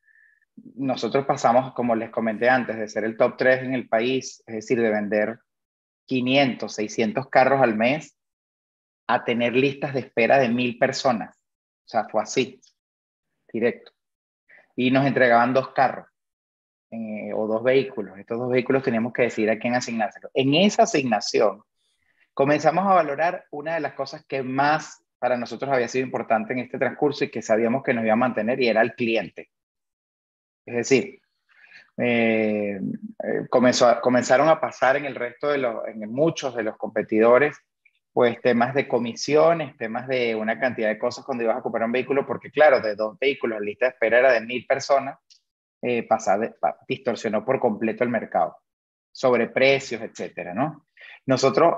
nosotros pasamos, como les comenté antes, de ser el top 3 en el país, es decir, de vender 500, 600 carros al mes, a tener listas de espera de mil personas. O sea, fue así, directo. Y nos entregaban dos carros eh, o dos vehículos. Estos dos vehículos teníamos que decidir a quién asignárselo. En esa asignación comenzamos a valorar una de las cosas que más para nosotros había sido importante en este transcurso y que sabíamos que nos iba a mantener y era el cliente. Es decir, eh, eh, comenzaron a pasar en el resto de los, en muchos de los competidores, pues temas de comisiones, temas de una cantidad de cosas cuando ibas a comprar un vehículo, porque claro, de dos vehículos, la lista de espera era de mil personas, eh, distorsionó por completo el mercado, sobre precios, etcétera, ¿no? Nosotros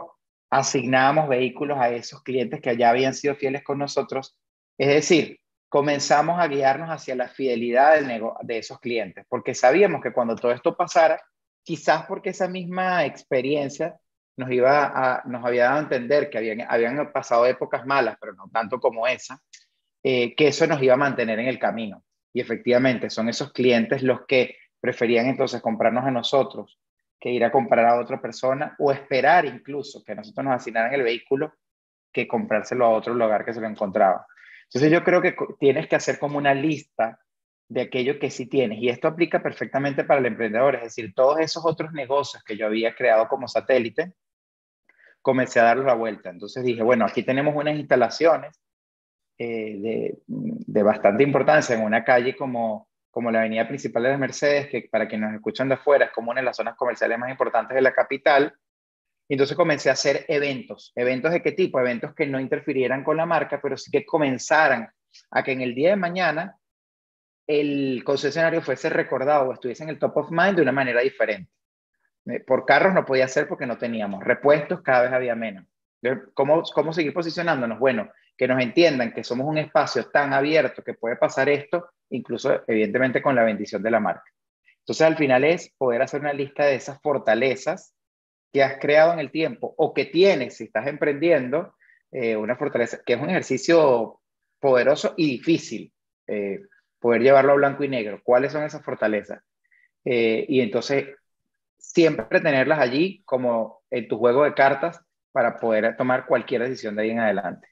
asignábamos vehículos a esos clientes que ya habían sido fieles con nosotros. Es decir, comenzamos a guiarnos hacia la fidelidad de esos clientes, porque sabíamos que cuando todo esto pasara, quizás porque esa misma experiencia nos, iba nos había dado a entender que habían, habían pasado épocas malas, pero no tanto como esa, eh, que eso nos iba a mantener en el camino. Y efectivamente, son esos clientes los que preferían entonces comprarnos a nosotros que ir a comprar a otra persona o esperar incluso que nosotros nos asignaran el vehículo que comprárselo a otro lugar que se lo encontraba. Entonces yo creo que tienes que hacer como una lista de aquello que sí tienes y esto aplica perfectamente para el emprendedor, es decir, todos esos otros negocios que yo había creado como satélite, comencé a darles la vuelta. Entonces dije, bueno, aquí tenemos unas instalaciones eh, de, de, bastante importancia en una calle como como la avenida principal de las Mercedes, que para quienes nos escuchan de afuera es como una de las zonas comerciales más importantes de la capital. entonces comencé a hacer eventos. ¿Eventos de qué tipo? Eventos que no interfirieran con la marca, pero sí que comenzaran a que en el día de mañana el concesionario fuese recordado o estuviese en el top of mind de una manera diferente. Eh, por carros no podía ser porque no teníamos. Repuestos cada vez había menos. ¿Cómo, ¿Cómo seguir posicionándonos? Bueno, que nos entiendan que somos un espacio tan abierto que puede pasar esto, incluso evidentemente con la bendición de la marca. Entonces al final es poder hacer una lista de esas fortalezas que has creado en el tiempo o que tienes si estás emprendiendo eh, una fortaleza, que es un ejercicio poderoso y difícil eh, poder llevarlo a blanco y negro. ¿Cuáles son esas fortalezas? Eh, y entonces siempre tenerlas allí como en tu juego de cartas para poder tomar cualquier decisión de ahí en adelante.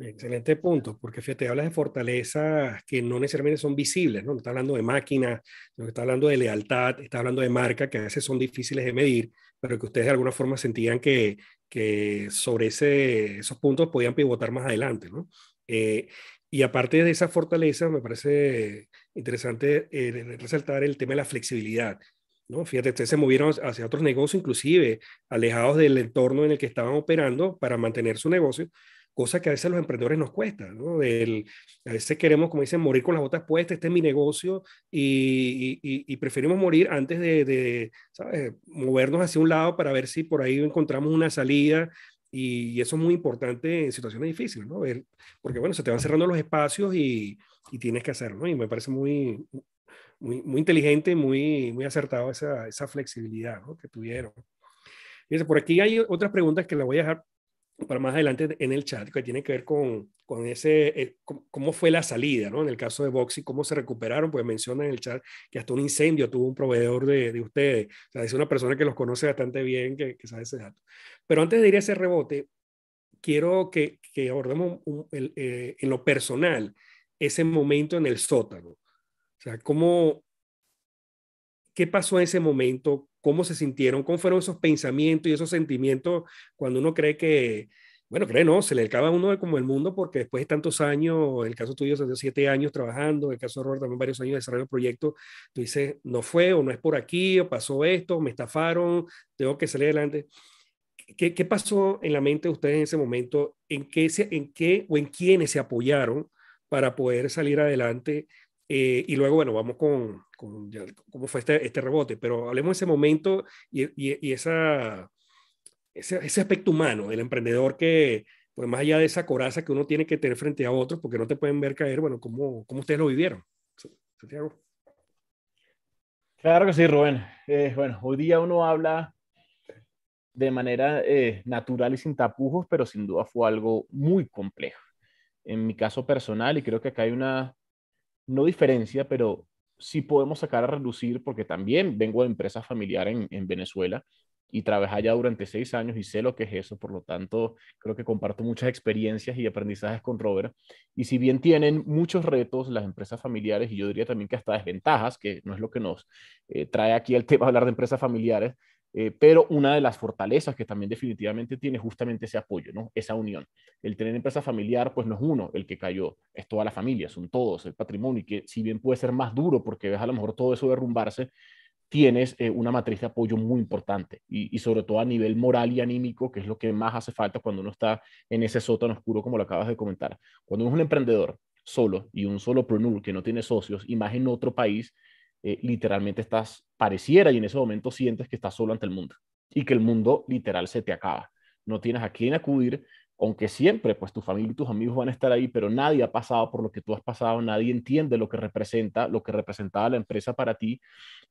Excelente punto, porque fíjate, hablas de fortalezas que no necesariamente son visibles, ¿no? No está hablando de máquinas, no está hablando de lealtad, está hablando de marca, que a veces son difíciles de medir, pero que ustedes de alguna forma sentían que, que sobre ese, esos puntos podían pivotar más adelante, ¿no? Eh, y aparte de esa fortaleza, me parece interesante eh, resaltar el tema de la flexibilidad. ¿no? Fíjate, ustedes se movieron hacia otros negocios, inclusive alejados del entorno en el que estaban operando para mantener su negocio, cosa que a veces a los emprendedores nos cuesta, ¿no? a veces queremos, como dicen, morir con las botas puestas, este es mi negocio, y, y, preferimos morir antes de, de ¿sabes? movernos hacia un lado para ver si por ahí encontramos una salida, y, eso es muy importante en situaciones difíciles, ¿no? porque bueno, se te van cerrando los espacios y, y tienes que hacerlo, Y me parece muy, muy, muy inteligente, muy, muy acertado esa, esa flexibilidad que tuvieron. por aquí hay otras preguntas que las voy a dejar para más adelante en el chat, que tiene que ver con, con ese, eh, cómo fue la salida, ¿no? En el caso de y cómo se recuperaron, pues menciona en el chat que hasta un incendio tuvo un proveedor de, de ustedes. O sea, es una persona que los conoce bastante bien, que, sabe ese dato. Pero antes de ir a ese rebote, quiero que, abordemos eh, en lo personal ese momento en el sótano. O sea, ¿cómo, ¿qué pasó en ese momento? ¿Cómo se sintieron? ¿Cómo fueron esos pensamientos y esos sentimientos cuando uno cree que, bueno, cree, no, se le acaba uno uno como el mundo porque después de tantos años, el caso tuyo se dio siete años trabajando, el caso de Robert también varios años de desarrollo proyecto, tú dices, no fue o no es por aquí, o pasó esto, me estafaron, tengo que salir adelante. ¿Qué, pasó en la mente de ustedes en ese momento? ¿En qué, en qué o en quiénes se apoyaron para poder salir adelante eh, y luego, bueno, vamos con, con cómo fue este, este, rebote, pero hablemos de ese momento y, y, esa, ese, ese, aspecto humano del emprendedor que, pues más allá de esa coraza que uno tiene que tener frente a otros, porque no te pueden ver caer, bueno, ¿cómo, cómo ustedes lo vivieron? Santiago. Claro que sí, Rubén. Eh, bueno, hoy día uno habla de manera eh, natural y sin tapujos, pero sin duda fue algo muy complejo. En mi caso personal, y creo que acá hay una no diferencia, pero sí podemos sacar a relucir, porque también vengo de empresa familiar en, Venezuela y trabajé allá durante seis años y sé lo que es eso, por lo tanto creo que comparto muchas experiencias y aprendizajes con Robert. Y si bien tienen muchos retos las empresas familiares, y yo diría también que hasta desventajas, que no es lo que nos eh, trae aquí el tema hablar de empresas familiares, eh, pero una de las fortalezas que también definitivamente tiene justamente ese apoyo, ¿no? Esa unión. El tener empresa familiar, pues no es uno el que cayó, es toda la familia, son todos, el patrimonio, y que si bien puede ser más duro porque ves a lo mejor todo eso derrumbarse, tienes eh, una matriz de apoyo muy importante y, sobre todo a nivel moral y anímico, que es lo que más hace falta cuando uno está en ese sótano oscuro, como lo acabas de comentar. Cuando uno es un emprendedor solo y un solo prenur que no tiene socios y más en otro país, eh, literalmente estás, pareciera y en ese momento sientes que estás solo ante el mundo y que el mundo literal se te acaba. No tienes a quién acudir, aunque siempre pues tu familia y tus amigos van a estar ahí, pero nadie ha pasado por lo que tú has pasado, nadie entiende lo que representa, lo que representaba la empresa para ti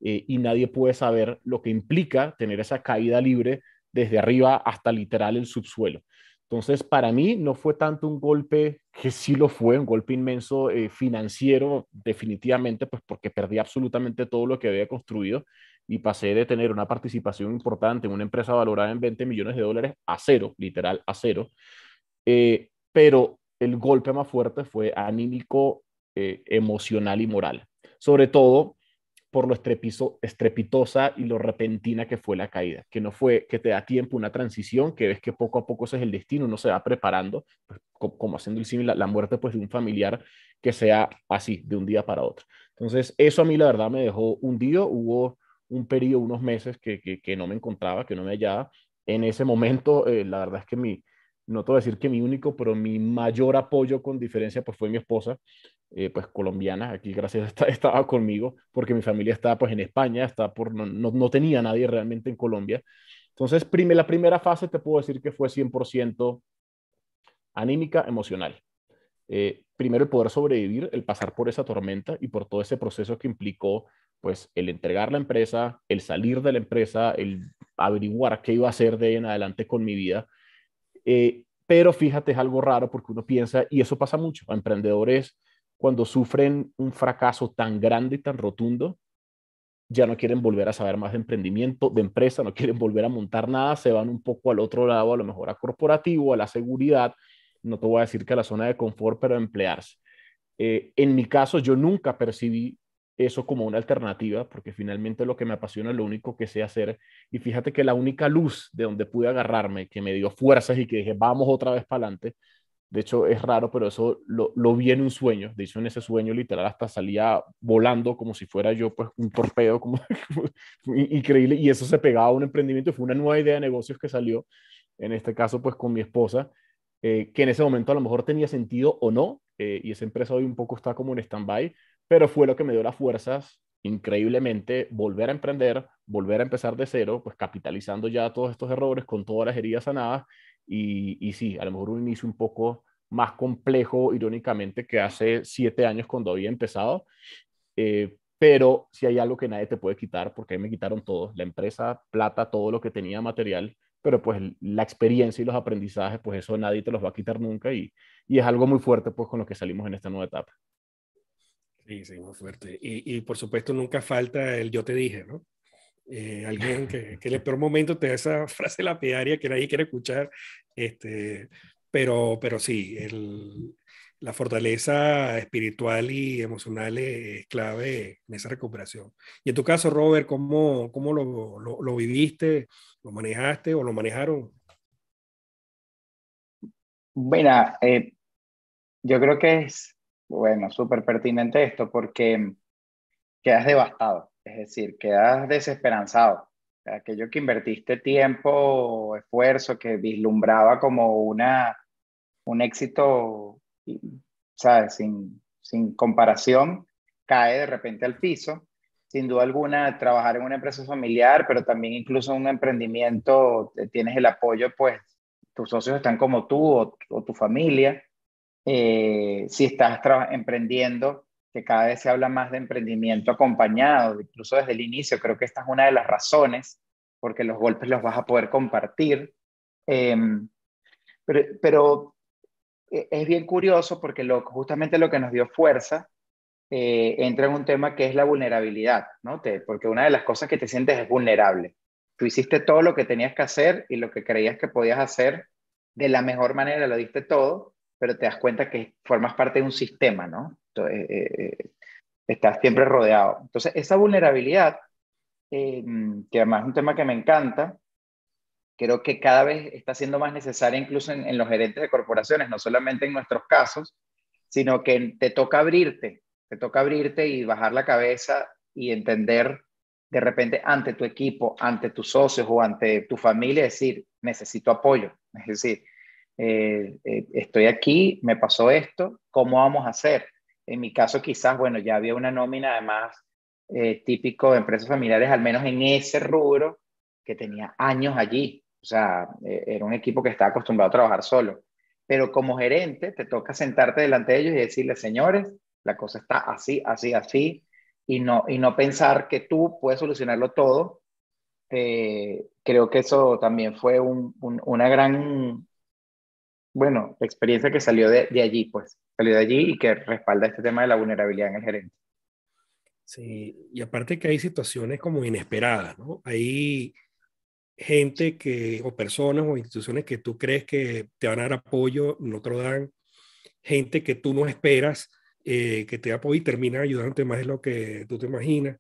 eh, y nadie puede saber lo que implica tener esa caída libre desde arriba hasta literal el subsuelo. Entonces, para mí no fue tanto un golpe, que sí lo fue, un golpe inmenso eh, financiero, definitivamente, pues porque perdí absolutamente todo lo que había construido y pasé de tener una participación importante en una empresa valorada en 20 millones de dólares a cero, literal, a cero. Eh, pero el golpe más fuerte fue anímico, eh, emocional y moral. Sobre todo por lo estrepitosa y lo repentina que fue la caída, que no fue que te da tiempo una transición, que ves que poco a poco ese es el destino, uno se va preparando, pues, como haciendo el símil, la, muerte pues de un familiar que sea así, de un día para otro. Entonces, eso a mí la verdad me dejó hundido, hubo un periodo, unos meses que, que, no me encontraba, que no me hallaba. En ese momento, eh, la verdad es que mi, no te voy decir que mi único, pero mi mayor apoyo con diferencia pues fue mi esposa, eh, pues colombiana, aquí gracias estaba conmigo, porque mi familia estaba pues en España, estaba por, no, no, tenía nadie realmente en Colombia. Entonces, prime, la primera fase te puedo decir que fue 100% anímica, emocional. Eh, primero el poder sobrevivir, el pasar por esa tormenta y por todo ese proceso que implicó pues el entregar la empresa, el salir de la empresa, el averiguar qué iba a hacer de en adelante con mi vida eh, pero fíjate, es algo raro porque uno piensa, y eso pasa mucho a emprendedores cuando sufren un fracaso tan grande y tan rotundo, ya no quieren volver a saber más de emprendimiento, de empresa, no quieren volver a montar nada, se van un poco al otro lado, a lo mejor a corporativo, a la seguridad, no te voy a decir que a la zona de confort, pero a emplearse. Eh, en mi caso, yo nunca percibí eso como una alternativa, porque finalmente lo que me apasiona es lo único que sé hacer. Y fíjate que la única luz de donde pude agarrarme, que me dio fuerzas y que dije, vamos otra vez para adelante, de hecho es raro, pero eso lo, lo, vi en un sueño. De hecho, en ese sueño literal hasta salía volando como si fuera yo, pues un torpedo, como increíble. Y eso se pegaba a un emprendimiento, fue una nueva idea de negocios que salió, en este caso, pues con mi esposa. Eh, que en ese momento a lo mejor tenía sentido o no, eh, y esa empresa hoy un poco está como en stand-by, pero fue lo que me dio las fuerzas, increíblemente, volver a emprender, volver a empezar de cero, pues capitalizando ya todos estos errores con todas las heridas sanadas y, y sí, a lo mejor un inicio un poco más complejo, irónicamente, que hace siete años cuando había empezado. Eh, pero si hay algo que nadie te puede quitar, porque me quitaron todo, la empresa, plata, todo lo que tenía material, pero pues la experiencia y los aprendizajes, pues eso nadie te los va a quitar nunca y, y es algo muy fuerte pues con lo que salimos en esta nueva etapa. Sí, sí, muy fuerte. Y, y, por supuesto nunca falta el yo te dije, ¿no? Eh, alguien que, que, en el peor momento te da esa frase lapidaria que nadie quiere escuchar, este, pero, pero sí, el, la fortaleza espiritual y emocional es, clave en esa recuperación. Y en tu caso, Robert, ¿cómo, cómo lo, lo, viviste, lo manejaste o lo manejaron? Bueno, eh, yo creo que es bueno, súper pertinente esto porque quedas devastado, es decir, quedas desesperanzado. Aquello que invertiste tiempo, esfuerzo, que vislumbraba como una, un éxito, ¿sabes? Sin, comparación, cae de repente al piso. Sin duda alguna, trabajar en una empresa familiar, pero también incluso en un emprendimiento, eh, tienes el apoyo, pues tus socios están como tú o tu familia eh, si estás emprendiendo, que cada vez se habla más de emprendimiento acompañado, incluso desde el inicio, creo que esta es una de las razones, porque los golpes los vas a poder compartir. Em, pero, e-, es bien curioso porque lo, justamente lo que nos dio fuerza eh, entra en un tema que es la vulnerabilidad, ¿no? porque una de las cosas que te sientes es vulnerable. Tú hiciste todo lo que tenías que hacer y lo que creías que podías hacer de la mejor manera, lo diste todo, pero te das cuenta que formas parte de un sistema, ¿no? Entonces, eh, eh, eh, estás siempre rodeado. Entonces, esa vulnerabilidad, em, que además es un tema que me encanta, creo que cada vez está siendo más necesaria incluso en, los gerentes de corporaciones, no solamente en nuestros casos, sino que te toca abrirte, te toca abrirte y bajar la cabeza y entender de repente ante tu equipo, ante tus socios o ante tu familia, decir, necesito apoyo. Es decir, eh, eh, estoy aquí, me pasó esto, ¿cómo vamos a hacer? En mi caso quizás, bueno, ya había una nómina además eh, típico de empresas familiares, al menos en ese rubro, que tenía años allí. O sea, era un equipo que estaba acostumbrado a trabajar solo. Pero como gerente, te toca sentarte delante de ellos y decirles, señores, la cosa está así, así, así, y no, y no pensar que tú puedes solucionarlo todo. creo que eso también fue una gran bueno, experiencia que salió de, de, allí, pues, salió de allí y que respalda este tema de la vulnerabilidad en el gerente. Sí, y aparte que hay situaciones como inesperadas, ¿no? Hay gente que, o personas o instituciones que tú crees que te van a dar apoyo, no te lo dan, gente que tú no esperas eh, que te apoye y termina ayudándote más de lo que tú te imaginas.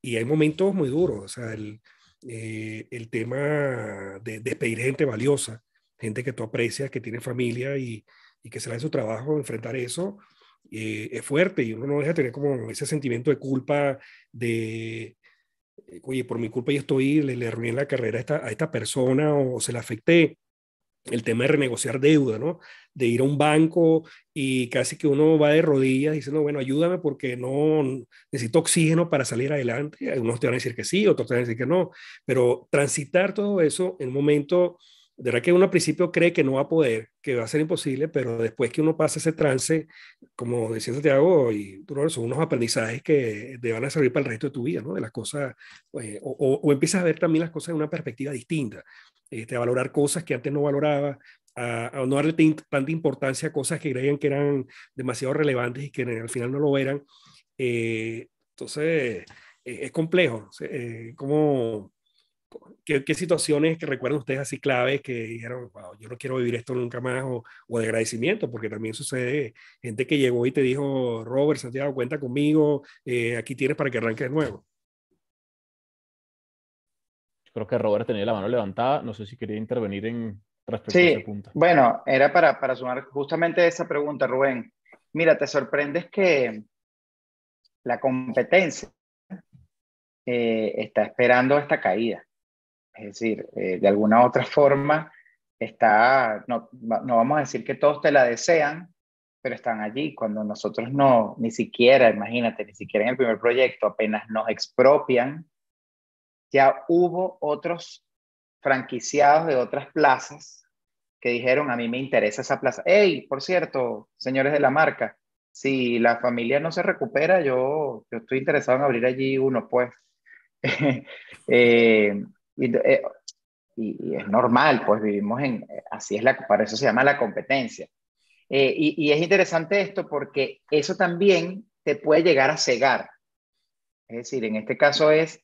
Y hay momentos muy duros, o sea, el, eh, el tema de despedir gente valiosa, gente que tú aprecias, que tiene familia y, y que será en su trabajo enfrentar eso, eh, es fuerte y uno no deja tener como ese sentimiento de culpa, de, eh, oye, por mi culpa yo estoy, le, le arruiné la carrera a esta, a esta persona o, se le afecté el tema de renegociar deuda, ¿no? De ir a un banco y casi que uno va de rodillas diciendo, bueno, ayúdame porque no necesito oxígeno para salir adelante. Algunos te van a decir que sí, otros te van a decir que no, pero transitar todo eso en un momento de verdad que uno al principio cree que no va a poder, que va a ser imposible, pero después que uno pasa ese trance, como decía Santiago y tú, son unos aprendizajes que te van a servir para el resto de tu vida, ¿no? De las cosas, eh, o, empiezas a ver también las cosas de una perspectiva distinta, eh, a valorar cosas que antes no valoraba, a, no darle tanta importancia a cosas que creían que eran demasiado relevantes y que al final no lo eran. Eh, entonces, es complejo, como ¿Qué, situaciones que recuerdan ustedes así claves que dijeron, yo no quiero vivir esto nunca más? O, de agradecimiento, porque también sucede gente que llegó y te dijo, Robert, Santiago, cuenta conmigo, eh, aquí tienes para que arranques de nuevo. Creo que Robert tenía la mano levantada, no sé si quería intervenir en respecto sí, a Bueno, era para, para sumar justamente esa pregunta, Rubén. Mira, te sorprendes que la competencia eh, está esperando esta caída es decir, eh, de alguna u otra forma, está, no, vamos a decir que todos te la desean, pero están allí cuando nosotros no, ni siquiera, imagínate, ni siquiera en el primer proyecto, apenas nos expropian, ya hubo otros franquiciados de otras plazas que dijeron, a mí me interesa esa plaza. ¡Ey! por cierto, señores de la marca, si la familia no se recupera, yo, yo estoy interesado en abrir allí uno, pues. eh, eh, y, es normal, pues vivimos en, así es la, para eso se llama la competencia. Eh, y, es interesante esto porque eso también te puede llegar a cegar. Es decir, en este caso es,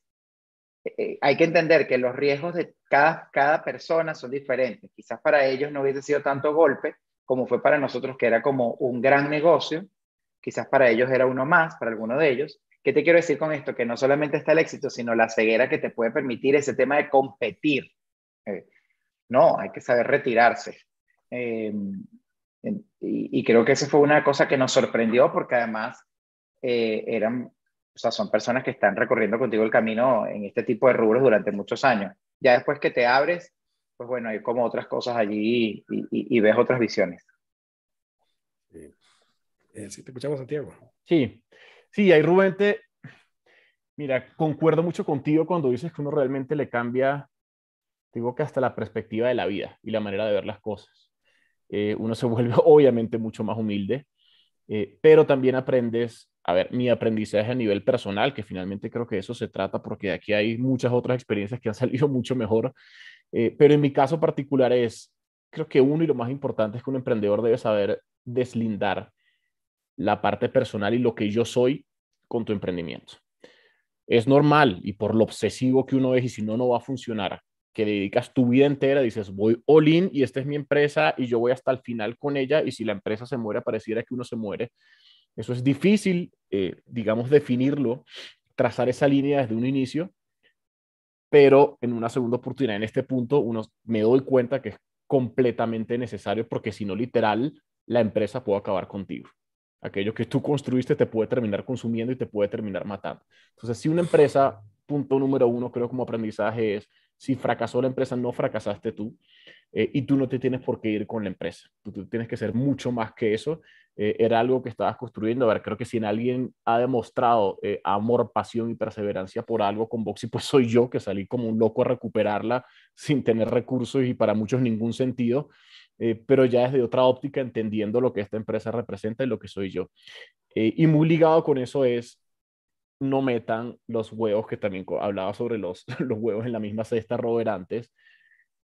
eh, hay que entender que los riesgos de cada, cada persona son diferentes. Quizás para ellos no hubiese sido tanto golpe como fue para nosotros, que era como un gran negocio. Quizás para ellos era uno más, para alguno de ellos. ¿Qué te quiero decir con esto? Que no solamente está el éxito, sino la ceguera que te puede permitir ese tema de competir. Eh, no, hay que saber retirarse. Em, y, creo que esa fue una cosa que nos sorprendió porque además eh, eran, o sea, son personas que están recorriendo contigo el camino en este tipo de rubros durante muchos años. Ya después que te abres, pues bueno, hay como otras cosas allí y, ves otras visiones. Eh, sí, te escuchamos, Santiago. Sí, Sí, ahí Rubén Mira, concuerdo mucho contigo cuando dices que uno realmente le cambia, digo que hasta la perspectiva de la vida y la manera de ver las cosas. Eh, uno se vuelve obviamente mucho más humilde, eh, pero también aprendes, a ver, mi aprendizaje a nivel personal, que finalmente creo que eso se trata, porque aquí hay muchas otras experiencias que han salido mucho mejor, eh, pero en mi caso particular es, creo que uno y lo más importante es que un emprendedor debe saber deslindar la parte personal y lo que yo soy con tu emprendimiento. Es normal y por lo obsesivo que uno es y si no, no va a funcionar, que dedicas tu vida entera, dices, voy all in y esta es mi empresa y yo voy hasta el final con ella y si la empresa se muere, pareciera que uno se muere. Eso es difícil, eh, digamos, definirlo, trazar esa línea desde un inicio, pero en una segunda oportunidad, en este punto, uno me doy cuenta que es completamente necesario porque si no, literal, la empresa puede acabar contigo. Aquello que tú construiste te puede terminar consumiendo y te puede terminar matando. Entonces, si una empresa, punto número uno, creo como aprendizaje es, si fracasó la empresa, no fracasaste tú. Eh, y tú no te tienes por qué ir con la empresa. Tú, tienes que ser mucho más que eso. Eh, era algo que estabas construyendo. A ver, creo que si en alguien ha demostrado eh, amor, pasión y perseverancia por algo con Boxy, pues soy yo que salí como un loco a recuperarla sin tener recursos y para muchos ningún sentido. Eh, pero ya desde otra óptica, entendiendo lo que esta empresa representa y lo que soy yo. Eh, y muy ligado con eso es no metan los huevos, que también hablaba sobre los, los huevos en la misma cesta, Robert, antes,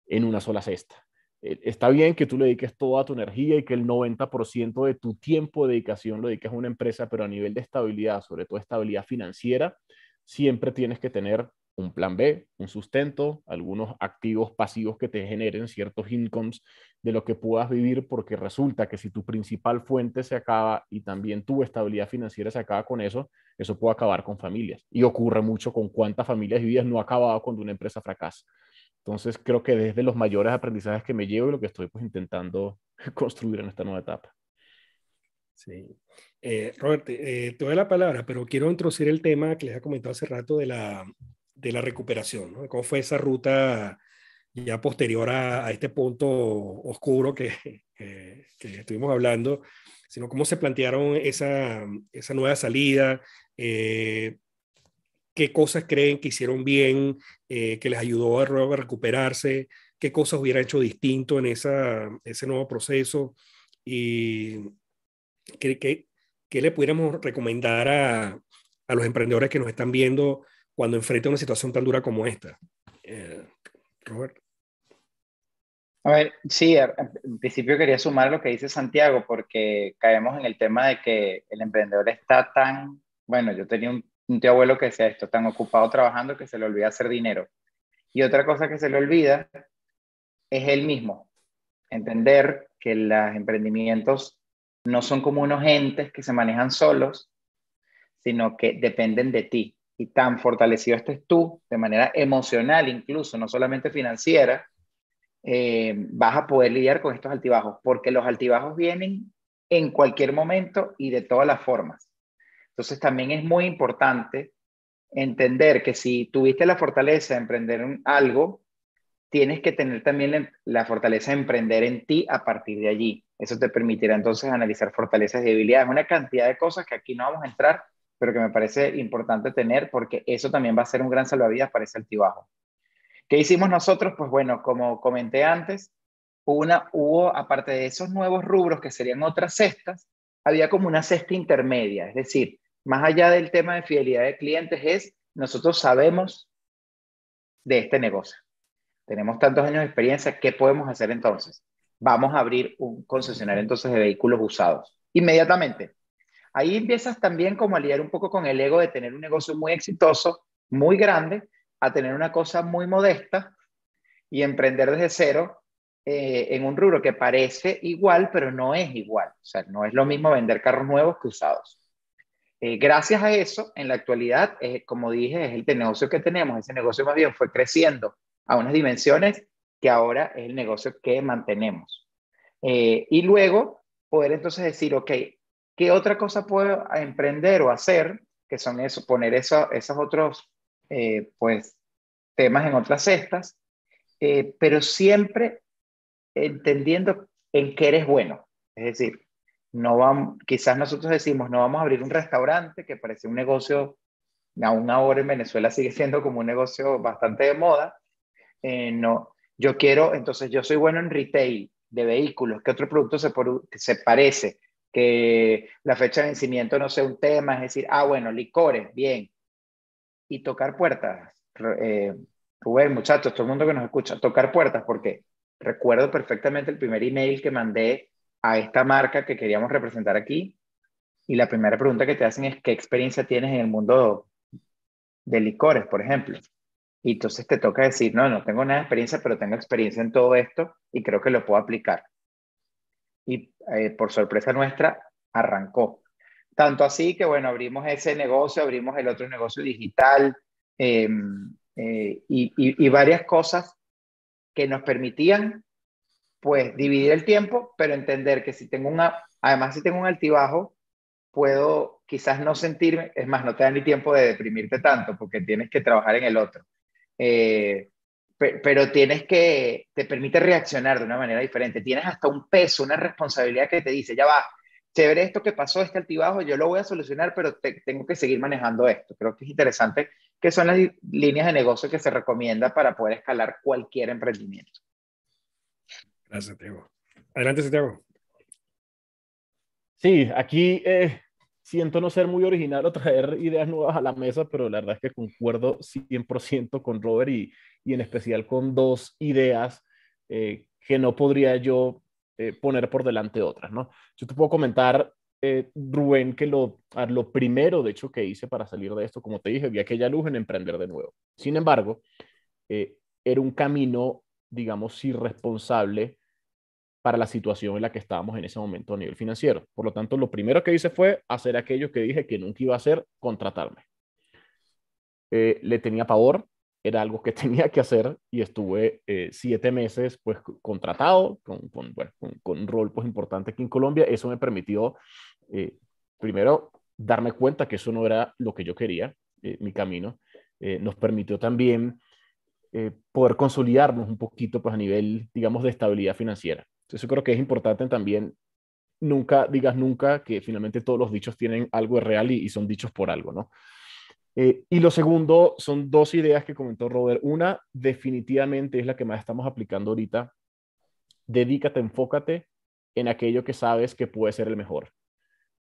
en una sola cesta. Eh, está bien que tú le dediques toda tu energía y que el 90% de tu tiempo de dedicación lo dediques a una empresa, pero a nivel de estabilidad, sobre todo estabilidad financiera, siempre tienes que tener un plan B, un sustento, algunos activos pasivos que te generen ciertos incomes de lo que puedas vivir, porque resulta que si tu principal fuente se acaba y también tu estabilidad financiera se acaba con eso, eso puede acabar con familias. Y ocurre mucho con cuántas familias vividas no ha acabado cuando una empresa fracasa. Entonces creo que desde los mayores aprendizajes que me llevo y lo que estoy pues intentando construir en esta nueva etapa. Sí. Eh, Robert, eh, te doy la palabra, pero quiero introducir el tema que les he comentado hace rato de la, de la recuperación, ¿no? cómo fue esa ruta ya posterior a, este punto oscuro que, estuvimos hablando, sino cómo se plantearon esa, nueva salida, eh, qué cosas creen que hicieron bien, eh, que les ayudó a, recuperarse, qué cosas hubiera hecho distinto en ese nuevo proceso y qué, qué, le pudiéramos recomendar a, a los emprendedores que nos están viendo cuando enfrenta una situación tan dura como esta. Eh, Robert. A ver, sí, en principio quería sumar lo que dice Santiago, porque caemos en el tema de que el emprendedor está tan, bueno, yo tenía un, un tío abuelo que decía esto, tan ocupado trabajando que se le olvida hacer dinero. Y otra cosa que se le olvida es él mismo, entender que los emprendimientos no son como unos entes que se manejan solos, sino que dependen de ti y tan fortalecido estés tú, de manera emocional incluso, no solamente financiera, eh, vas a poder lidiar con estos altibajos, porque los altibajos vienen en cualquier momento y de todas las formas. Entonces también es muy importante entender que si tuviste la fortaleza de emprender algo, tienes que tener también la, fortaleza de emprender en ti a partir de allí. Eso te permitirá entonces analizar fortalezas y debilidades, una cantidad de cosas que aquí no vamos a entrar pero que me parece importante tener porque eso también va a ser un gran salvavidas para ese altibajo. ¿Qué hicimos nosotros? Pues bueno, como comenté antes, una, hubo, aparte de esos nuevos rubros que serían otras cestas, había como una cesta intermedia, es decir, más allá del tema de fidelidad de clientes es, nosotros sabemos de este negocio. Tenemos tantos años de experiencia, ¿qué podemos hacer entonces? Vamos a abrir un concesionario entonces de vehículos usados. Inmediatamente, Ahí empiezas también como a lidiar un poco con el ego de tener un negocio muy exitoso, muy grande, a tener una cosa muy modesta y emprender desde cero eh, en un rubro que parece igual, pero no es igual. O sea, no es lo mismo vender carros nuevos que usados. Eh, gracias a eso, en la actualidad, eh, como dije, es el negocio que tenemos. Ese negocio más bien fue creciendo a unas dimensiones que ahora es el negocio que mantenemos. y luego poder entonces decir, ok, ¿Qué otra cosa puedo emprender o hacer? Que son eso, poner eso, esos otros eh, pues, temas en otras cestas, eh, pero siempre entendiendo en qué eres bueno. Es decir, no vamos, quizás nosotros decimos, no vamos a abrir un restaurante que parece un negocio, aún ahora en Venezuela sigue siendo como un negocio bastante de moda. Eh, no, yo quiero, entonces yo soy bueno en retail de vehículos, ¿qué otro producto se, se parece? que la fecha de vencimiento no sea un tema, es decir, ah, bueno, licores, bien. Y tocar puertas. Eh, Rubén, muchachos, todo el mundo que nos escucha, tocar puertas, porque recuerdo perfectamente el primer email que mandé a esta marca que queríamos representar aquí. Y la primera pregunta que te hacen es, ¿qué experiencia tienes en el mundo de licores, por ejemplo? Y entonces te toca decir, no, no tengo nada de experiencia, pero tengo experiencia en todo esto y creo que lo puedo aplicar y eh, por sorpresa nuestra arrancó. Tanto así que, bueno, abrimos ese negocio, abrimos el otro negocio digital em, eh, y, varias cosas que nos permitían, pues, dividir el tiempo, pero entender que si tengo una, además si tengo un altibajo, puedo quizás no sentirme, es más, no te da ni tiempo de deprimirte tanto porque tienes que trabajar en el otro. Eh, pero tienes que, te permite reaccionar de una manera diferente. Tienes hasta un peso, una responsabilidad que te dice, ya va, chévere esto que pasó, este altibajo, yo lo voy a solucionar, pero tengo que seguir manejando esto. Creo que es interesante que son las líneas de negocio que se recomienda para poder escalar cualquier emprendimiento. Gracias, Santiago. Adelante, Santiago. Sí, aquí eh, siento no ser muy original o traer ideas nuevas a la mesa, pero la verdad es que concuerdo 100% con Robert y, y, en especial con dos ideas eh, que no podría yo eh, poner por delante otras, ¿no? Yo te puedo comentar, eh, Rubén, que lo, lo primero, de hecho, que hice para salir de esto, como te dije, vi aquella luz en emprender de nuevo. Sin embargo, era un camino, digamos, irresponsable para la situación en la que estábamos en ese momento a nivel financiero. Por lo tanto, lo primero que hice fue hacer aquello que dije que nunca iba a hacer, contratarme. Eh, le tenía pavor, era algo que tenía que hacer y estuve eh, siete meses pues contratado con, un rol pues importante aquí en Colombia. Eso me permitió, eh, primero, darme cuenta que eso no era lo que yo quería, mi camino. nos permitió también poder consolidarnos un poquito pues a nivel, digamos, de estabilidad financiera. Entonces, creo que es importante también nunca digas nunca que finalmente todos los dichos tienen algo de real y, son dichos por algo, ¿no? Eh, y lo segundo son dos ideas que comentó Robert. Una definitivamente es la que más estamos aplicando ahorita. Dedícate, enfócate en aquello que sabes que puede ser el mejor.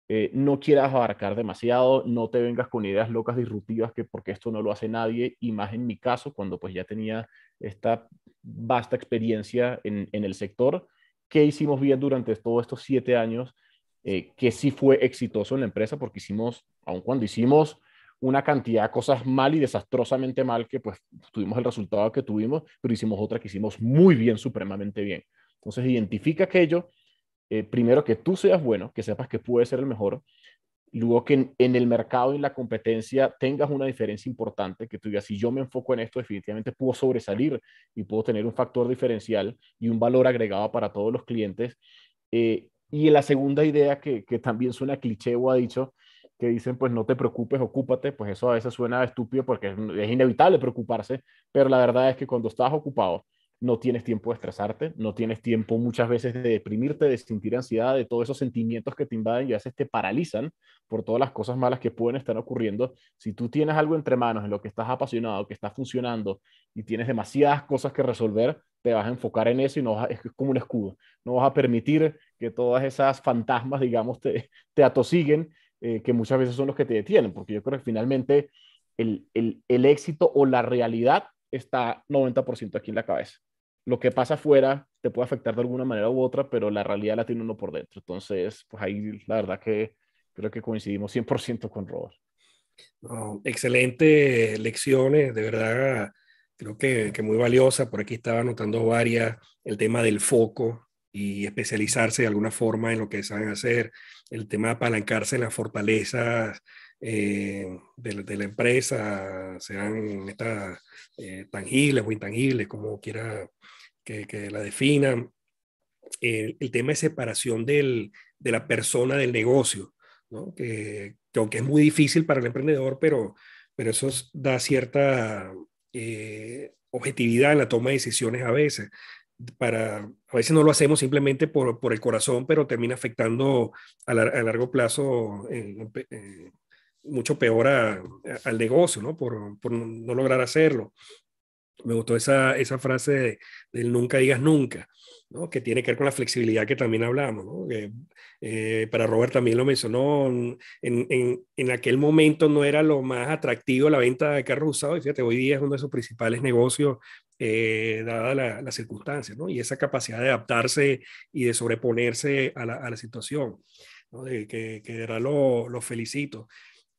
Eh, no quieras abarcar demasiado, no te vengas con ideas locas, disruptivas, que porque esto no lo hace nadie, y más en mi caso, cuando pues ya tenía esta vasta experiencia en, en el sector, qué hicimos bien durante todos estos siete años, eh, que sí fue exitoso en la empresa, porque hicimos, aun cuando hicimos una cantidad de cosas mal y desastrosamente mal, que pues tuvimos el resultado que tuvimos, pero hicimos otra que hicimos muy bien, supremamente bien. Entonces, identifica aquello, eh, primero que tú seas bueno, que sepas que puedes ser el mejor, luego que en, el mercado y en la competencia tengas una diferencia importante, que tú digas, si yo me enfoco en esto, definitivamente puedo sobresalir y puedo tener un factor diferencial y un valor agregado para todos los clientes. Eh, y la segunda idea, que, también suena cliché o ha dicho, que dicen, pues no te preocupes, ocúpate, pues eso a veces suena estúpido porque es inevitable preocuparse, pero la verdad es que cuando estás ocupado, no tienes tiempo de estresarte, no tienes tiempo muchas veces de deprimirte, de sentir ansiedad, de todos esos sentimientos que te invaden y a veces te paralizan por todas las cosas malas que pueden estar ocurriendo. Si tú tienes algo entre manos en lo que estás apasionado, que está funcionando y tienes demasiadas cosas que resolver, te vas a enfocar en eso y no es como un escudo. No vas a permitir que todas esas fantasmas, digamos, te, te atosiguen, eh, que muchas veces son los que te detienen, porque yo creo que finalmente el, el éxito o la realidad está 90% aquí en la cabeza lo que pasa afuera te puede afectar de alguna manera u otra, pero la realidad la tiene uno por dentro. Entonces, pues ahí la verdad que creo que coincidimos 100% con Robert. Excelente lecciones, eh, de verdad, creo que, muy valiosa. Por aquí estaba anotando varias, el tema del foco y especializarse de alguna forma en lo que saben hacer, el tema de apalancarse en las fortalezas eh, de, la, empresa, sean estas eh, tangibles o intangibles, como quiera que, la definan. El, tema de separación del, de la persona del negocio, que, aunque es muy difícil para el emprendedor, pero, pero eso da cierta eh, objetividad en la toma de decisiones a veces. Para, a veces no lo hacemos simplemente por, por el corazón, pero termina afectando a, largo plazo eh, eh, mucho peor al negocio, ¿no? Por, por no lograr hacerlo. Me gustó esa, esa frase de, del nunca digas nunca, ¿no? que tiene que ver con la flexibilidad que también hablamos. Eh, para Robert también lo mencionó, en, aquel momento no era lo más atractivo la venta de carros usados y fíjate, hoy día es uno de sus principales negocios eh, dada la, circunstancia y esa capacidad de adaptarse y de sobreponerse a la, situación, ¿no? de, que, que verdad lo felicito.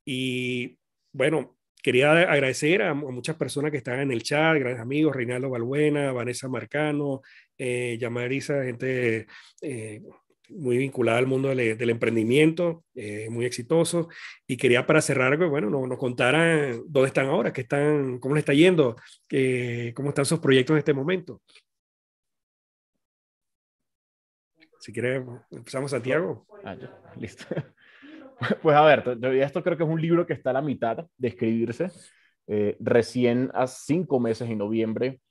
Y bueno, quería agradecer a, muchas personas que están en el chat, grandes amigos, Reinaldo Balbuena, Vanessa Marcano, eh, Yamarisa, gente eh, muy vinculada al mundo del, emprendimiento, eh, muy exitoso. Y quería para cerrar, bueno, nos, contaran dónde están ahora, qué están, cómo les está yendo, cómo están sus proyectos en este momento. Si quieres, empezamos Santiago. Ah, listo. Pues a ver, esto creo que es un libro que está a la mitad de escribirse. Eh, recién a cinco meses en noviembre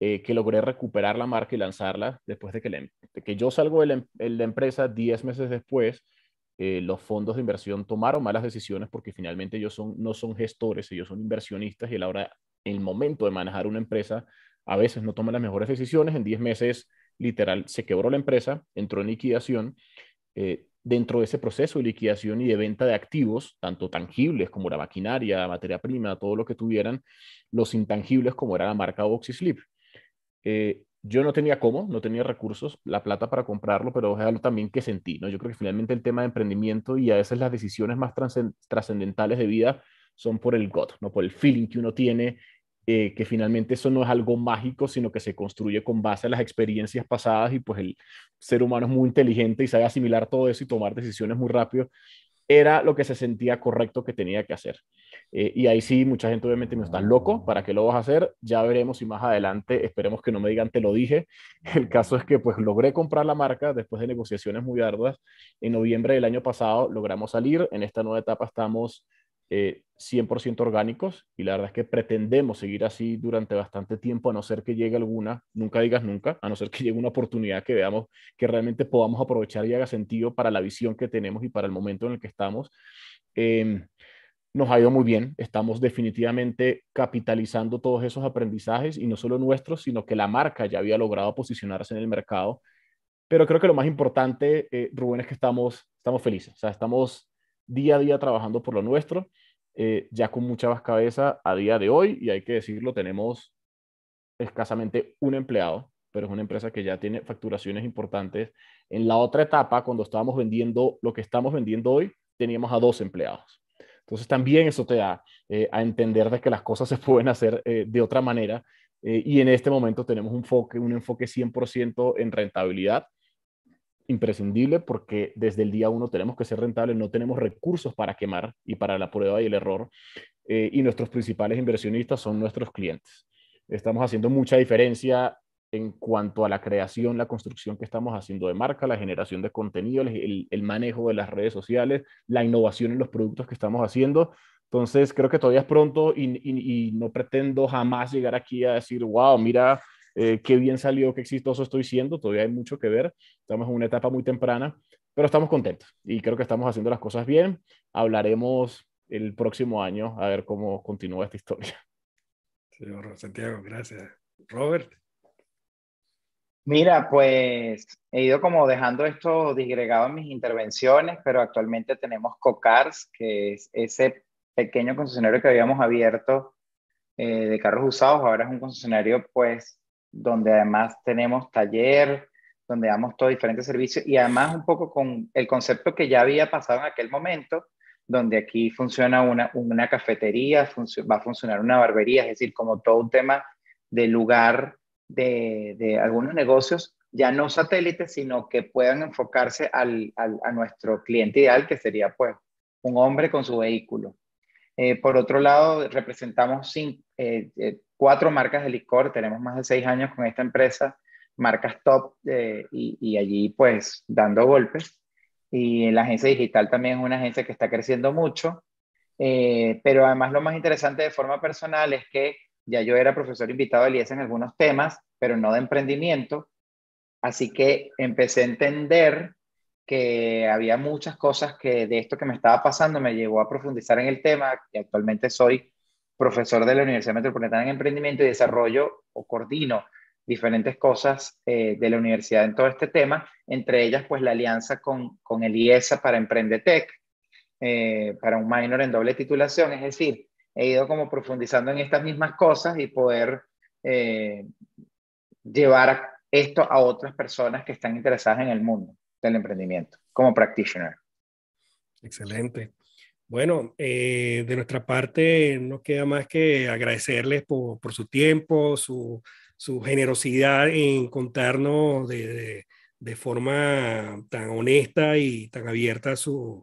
eh, que logré recuperar la marca y lanzarla después de que, le em, que yo salgo de la, em, empresa diez meses después. Eh, los fondos de inversión tomaron malas decisiones porque finalmente ellos son, no son gestores, ellos son inversionistas y a la hora, el momento de manejar una empresa, a veces no toman las mejores decisiones. En diez meses, literal, se quebró la empresa, entró en liquidación. Eh, dentro de ese proceso de liquidación y de venta de activos, tanto tangibles como la maquinaria, materia prima, todo lo que tuvieran, los intangibles como era la marca Oxyslip. Eh, yo no tenía cómo, no tenía recursos, la plata para comprarlo, pero es algo también que sentí, ¿no? Yo creo que finalmente el tema de emprendimiento y a veces las decisiones más trascendentales de vida son por el got ¿no? Por el feeling que uno tiene eh, que finalmente eso no es algo mágico, sino que se construye con base a las experiencias pasadas y pues el ser humano es muy inteligente y sabe asimilar todo eso y tomar decisiones muy rápido, era lo que se sentía correcto que tenía que hacer. Eh, y ahí sí, mucha gente obviamente me está loco, ¿para qué lo vas a hacer? Ya veremos y más adelante, esperemos que no me digan, te lo dije. El caso es que pues logré comprar la marca después de negociaciones muy arduas. En noviembre del año pasado logramos salir, en esta nueva etapa estamos 100% eh, orgánicos y la verdad es que pretendemos seguir así durante bastante tiempo, a no ser que llegue alguna, nunca digas nunca, a no ser que llegue una oportunidad que veamos que realmente podamos aprovechar y haga sentido para la visión que tenemos y para el momento en el que estamos. Em, nos ha ido muy bien, estamos definitivamente capitalizando todos esos aprendizajes y no solo nuestros, sino que la marca ya había logrado posicionarse en el mercado. Pero creo que lo más importante, eh, Rubén, es que estamos, estamos felices, o sea, estamos día a día trabajando por lo nuestro, eh, ya con mucha más cabeza a día de hoy, y hay que decirlo, tenemos escasamente un empleado, pero es una empresa que ya tiene facturaciones importantes. En la otra etapa, cuando estábamos vendiendo lo que estamos vendiendo hoy, teníamos a dos empleados. Entonces también eso te da eh, a entender de que las cosas se pueden hacer eh, de otra manera y en este momento tenemos un enfoque, un enfoque 100% en rentabilidad imprescindible porque desde el día uno tenemos que ser rentables, no tenemos recursos para quemar y para la prueba y el error, eh, y nuestros principales inversionistas son nuestros clientes. Estamos haciendo mucha diferencia en cuanto a la creación, la construcción que estamos haciendo de marca, la generación de contenido, el, manejo de las redes sociales, la innovación en los productos que estamos haciendo. Entonces, creo que todavía es pronto y no pretendo jamás llegar aquí a decir, wow, mira, eh, qué bien salió, qué exitoso estoy siendo, todavía hay mucho que ver, estamos en una etapa muy temprana, pero estamos contentos y creo que estamos haciendo las cosas bien. Hablaremos el próximo año a ver cómo continúa esta historia. Señor Santiago, gracias. Robert. Mira, pues he ido como dejando esto disgregado en mis intervenciones, pero actualmente tenemos COCARS, que es ese pequeño concesionario que habíamos abierto eh, de carros usados, ahora es un concesionario pues donde además tenemos taller, donde damos todos diferentes servicios y además un poco con el concepto que ya había pasado en aquel momento, donde aquí funciona una, cafetería, va a funcionar una barbería, es decir, como todo un tema de lugar de, algunos negocios, ya no satélites, sino que puedan enfocarse a nuestro cliente ideal, que sería pues un hombre con su vehículo. Eh, por otro lado, representamos sin cuatro marcas de licor, tenemos más de seis años con esta empresa, marcas top eh, y, allí pues dando golpes. Y la agencia digital también es una agencia que está creciendo mucho, eh, pero además lo más interesante de forma personal es que ya yo era profesor invitado de IES en algunos temas, pero no de emprendimiento, así que empecé a entender que había muchas cosas que de esto que me estaba pasando me llevó a profundizar en el tema y actualmente soy profesor de la Universidad Metropolitana en Emprendimiento y Desarrollo, o coordino diferentes cosas eh, de la universidad en todo este tema, entre ellas pues la alianza con, con el IESA para Emprendetec, eh, para un minor en doble titulación, es decir, he ido como profundizando en estas mismas cosas y poder eh, llevar esto a otras personas que están interesadas en el mundo del emprendimiento como practitioner. Excelente. Bueno, eh, de nuestra parte no queda más que agradecerles por, su tiempo, su, generosidad en contarnos de, forma tan honesta y tan abierta sus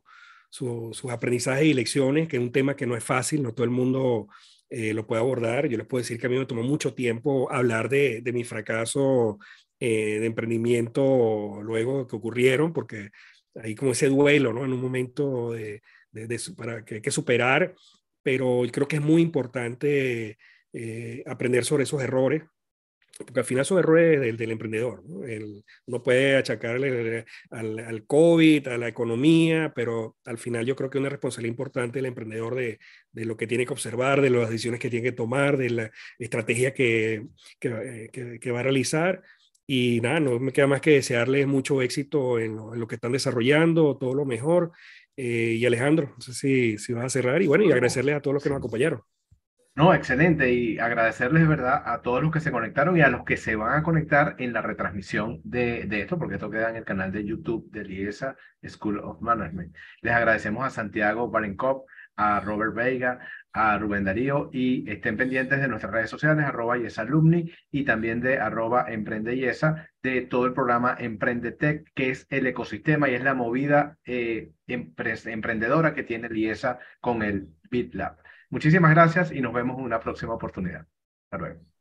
aprendizajes y lecciones, que es un tema que no es fácil, no todo el mundo eh, lo puede abordar. Yo les puedo decir que a mí me tomó mucho tiempo hablar de, mi fracaso eh, de emprendimiento luego que ocurrieron, porque hay como ese duelo, ¿no? En un momento de para que hay que superar, pero creo que es muy importante eh, aprender sobre esos errores, porque al final son errores del, del emprendedor. ¿no? puede achacarle al, COVID, a la economía, pero al final yo creo que una responsabilidad importante del emprendedor de, lo que tiene que observar, de las decisiones que tiene que tomar, de la estrategia que, eh, va a realizar. Y nada, no me queda más que desearles mucho éxito en en lo que están desarrollando, todo lo mejor eh, y Alejandro, no sé si, si vas a cerrar y bueno, y agradecerles a todos los que nos acompañaron. No, excelente. Y agradecerles, ¿verdad?, a todos los que se conectaron y a los que se van a conectar en la retransmisión de, de esto, porque esto queda en el canal de YouTube de Liesa School of Management. Les agradecemos a Santiago Barenkop, a Robert Vega a Rubén Darío y estén pendientes de nuestras redes sociales, arroba y también de arroba Emprende IESA, de todo el programa Tech, que es el ecosistema y es la movida eh, emprendedora que tiene el IESA con el BitLab. Muchísimas gracias y nos vemos en una próxima oportunidad. Hasta luego.